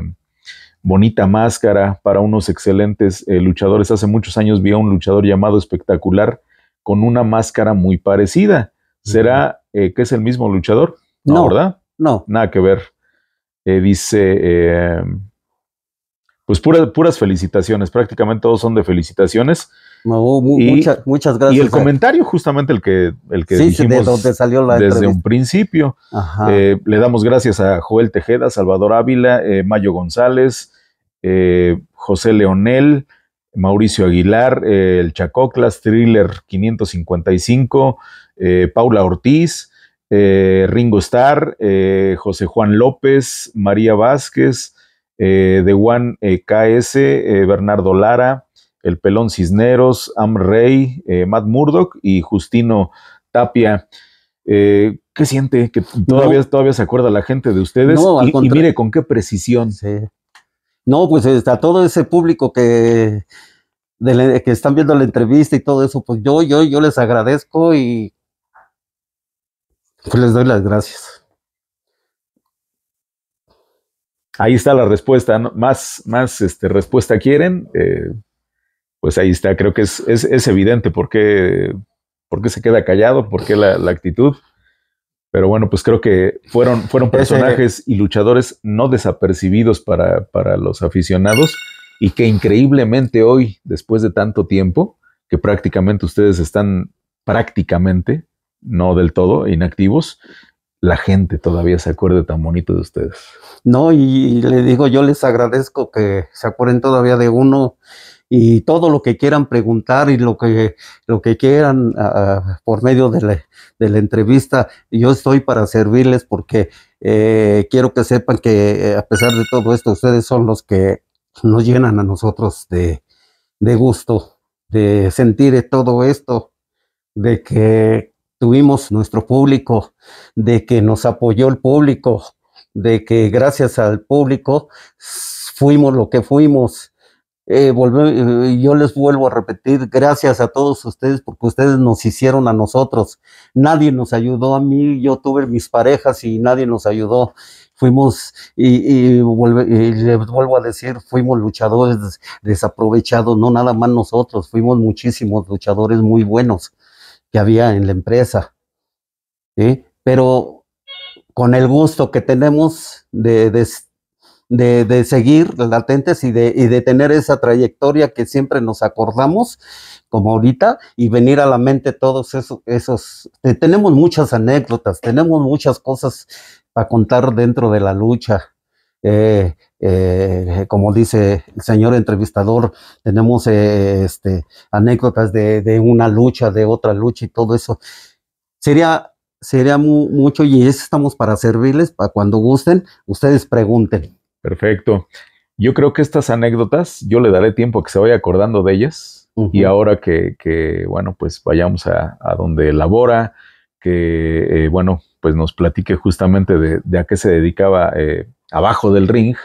bonita máscara para unos excelentes luchadores. Hace muchos años vi a un luchador llamado espectacular con una máscara muy parecida. ¿Será que es el mismo luchador? No, ¿verdad? No. Nada que ver. dice, pues puras felicitaciones, prácticamente todos son de felicitaciones y, muchas, gracias. Y el eh. comentario, justamente el que, el que dijimos desde un principio. Eh, le damos gracias a Joel Tejeda, Salvador Ávila, eh, Mayo González, José Leonel, Mauricio Aguilar, el Chacoclas, Thriller 555, Paula Ortiz, Ringo Starr, José Juan López, María Vázquez, de Juan KS, Bernardo Lara, el Pelón Cisneros, Amrey, eh, Matt Murdock y Justino Tapia. Eh, ¿Qué siente? ¿Que todavía, todavía se acuerda la gente de ustedes? No, y, mire con qué precisión. Sí. No, pues este, a todo ese público que, que están viendo la entrevista y todo eso, pues yo, yo, yo les agradezco y pues, les doy las gracias. Ahí está la respuesta. Más, más este, respuesta quieren. Eh, pues ahí está, creo que es, evidente por qué, se queda callado, por qué la, actitud. Pero bueno, pues creo que fueron, fueron personajes y luchadores no desapercibidos para, los aficionados y que increíblemente hoy, después de tanto tiempo, que prácticamente ustedes están prácticamente, no del todo, inactivos, la gente todavía se acuerde tan bonito de ustedes. No, y, y le digo, yo les agradezco que se acuerden todavía de uno y todo lo que quieran preguntar y lo que, lo que quieran ah, ah, por medio de la, entrevista. Yo estoy para servirles porque eh, quiero que sepan que eh, a pesar de todo esto, ustedes son los que nos llenan a nosotros de, de gusto, de sentir todo esto, de que tuvimos nuestro público, de que nos apoyó el público, de que gracias al público fuimos lo que fuimos eh, eh, yo les vuelvo a repetir, gracias a todos ustedes porque ustedes nos hicieron a nosotros. Nadie nos ayudó a mí, yo tuve mis parejas y nadie nos ayudó. Fuimos, y, les vuelvo a decir, fuimos luchadores desaprovechados, no nada más nosotros, fuimos muchísimos luchadores muy buenos que había en la empresa. Pero con el gusto que tenemos de, de de, de seguir latentes y de, y de tener esa trayectoria que siempre nos acordamos, como ahorita, y venir a la mente todos esos, esos tenemos muchas anécdotas, tenemos muchas cosas para contar dentro de la lucha. Eh, eh, como dice el señor entrevistador, tenemos eh, este, anécdotas de, una lucha, de otra lucha y todo eso. Sería sería mucho y estamos para servirles, para cuando gusten, ustedes pregunten. Perfecto. Yo creo que estas anécdotas, yo le daré tiempo a que se vaya acordando de ellas. Y ahora que, bueno, pues vayamos a, donde elabora, que, eh, bueno, pues nos platique justamente de, a qué se dedicaba eh, abajo del ring,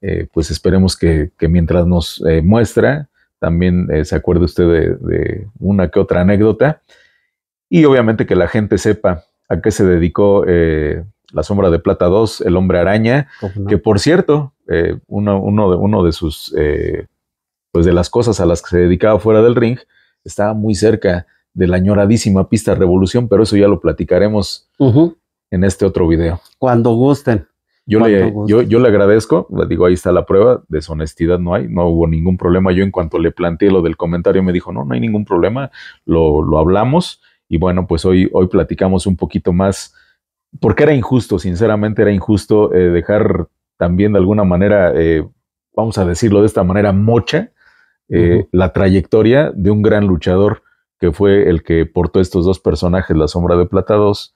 eh, pues esperemos que, mientras nos muestra, también se acuerde usted de, de, una que otra anécdota. Y obviamente que la gente sepa a qué se dedicó la Sombra de Plata 2, El Hombre Araña, que por cierto, eh, uno, de, sus, eh, pues de las cosas a las que se dedicaba fuera del ring, estaba muy cerca de la añoradísima pista Revolución, pero eso ya lo platicaremos en este otro video. Cuando gusten. Yo le, yo, yo le, agradezco, le digo, ahí está la prueba, deshonestidad no hay, no hubo ningún problema. Yo en cuanto le planteé lo del comentario me dijo, no, no hay ningún problema, lo, lo hablamos y bueno, pues hoy, hoy platicamos un poquito más porque era injusto, sinceramente era injusto eh, dejar también de alguna manera, eh, vamos a decirlo de esta manera, mocha eh, la trayectoria de un gran luchador que fue el que portó estos dos personajes, La Sombra de Plata 2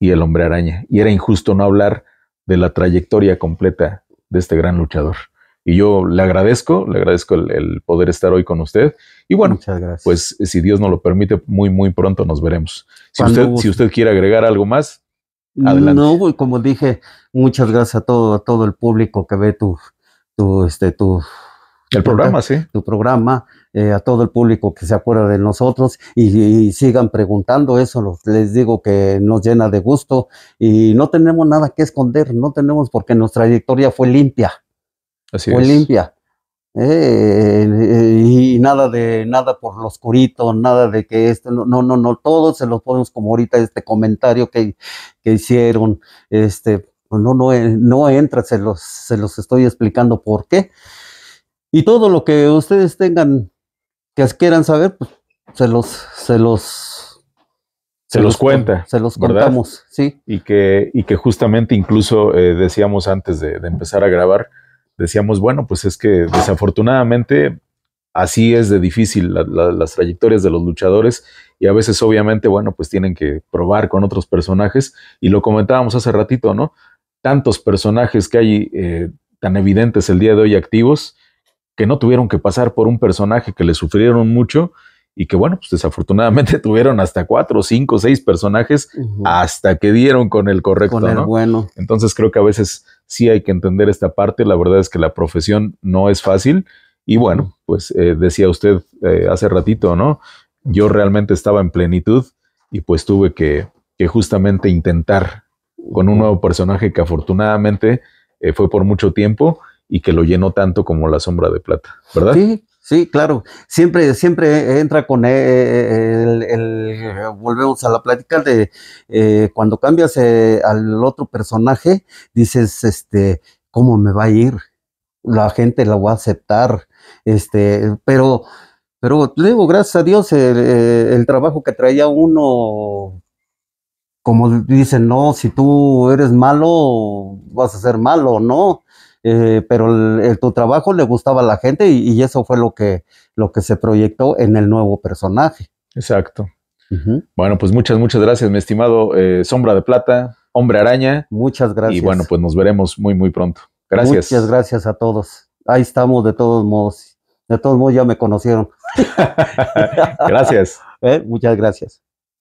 y El Hombre Araña. Y era injusto no hablar de la trayectoria completa de este gran luchador. Y yo le agradezco, le agradezco el, poder estar hoy con usted. Y bueno, pues si Dios nos lo permite, muy, muy pronto nos veremos. si usted quiere agregar algo más, no, No, como dije, muchas gracias a todo, a todo el público que ve tu, tu, este, tu, el programa, sí. Tu programa, eh, a todo el público que se acuerda de nosotros y, sigan preguntando eso, les digo que nos llena de gusto y no tenemos nada que esconder, no tenemos porque nuestra trayectoria fue limpia. Así fue es. limpia. Eh, eh, y nada de nada por los curitos, nada de que esto, no, no, no, todos se los ponemos como ahorita este comentario que, que hicieron, este, pues no, no, eh, no entra, se los, se los estoy explicando por qué. Y todo lo que ustedes tengan que quieran saber, pues se los, se los, se, los, cuenta. Se los contamos, sí. Y que, y que justamente incluso decíamos antes de empezar a grabar, decíamos, bueno, pues es que desafortunadamente así es de difícil las trayectorias de los luchadores y a veces obviamente, bueno, pues tienen que probar con otros personajes y lo comentábamos hace ratito, ¿no? Tantos personajes que hay eh, tan evidentes el día de hoy activos que no tuvieron que pasar por un personaje que le sufrieron mucho y que bueno, pues desafortunadamente tuvieron hasta cuatro, cinco, seis personajes hasta que dieron con el correcto. bueno. Entonces creo que a veces sí hay que entender esta parte. La verdad es que la profesión no es fácil. Y bueno, pues eh, decía usted eh, hace ratito, ¿no? Yo realmente estaba en plenitud y pues tuve que, que justamente intentar con un nuevo personaje que afortunadamente eh, fue por mucho tiempo y que lo llenó tanto como la sombra de plata, ¿verdad? Sí, claro. Siempre, siempre entra con eh, eh, el, el, volvemos a la plática de eh, cuando cambias al otro personaje, dices, este, ¿cómo me va a ir? La gente la va a aceptar, este, pero, pero luego gracias a Dios, el, el trabajo que traía uno como dicen, no, si tú eres malo, vas a ser malo, no. Eh, pero el, tu trabajo le gustaba a la gente y, eso fue lo que, lo que se proyectó en el nuevo personaje. Exacto. Bueno, pues muchas, muchas gracias, mi estimado eh, Sombra de Plata, Hombre Araña. Muchas gracias. Y bueno, pues nos veremos muy, muy pronto. Gracias. Muchas gracias a todos. Ahí estamos de todos modos. De todos modos ya me conocieron. gracias. Eh, muchas gracias.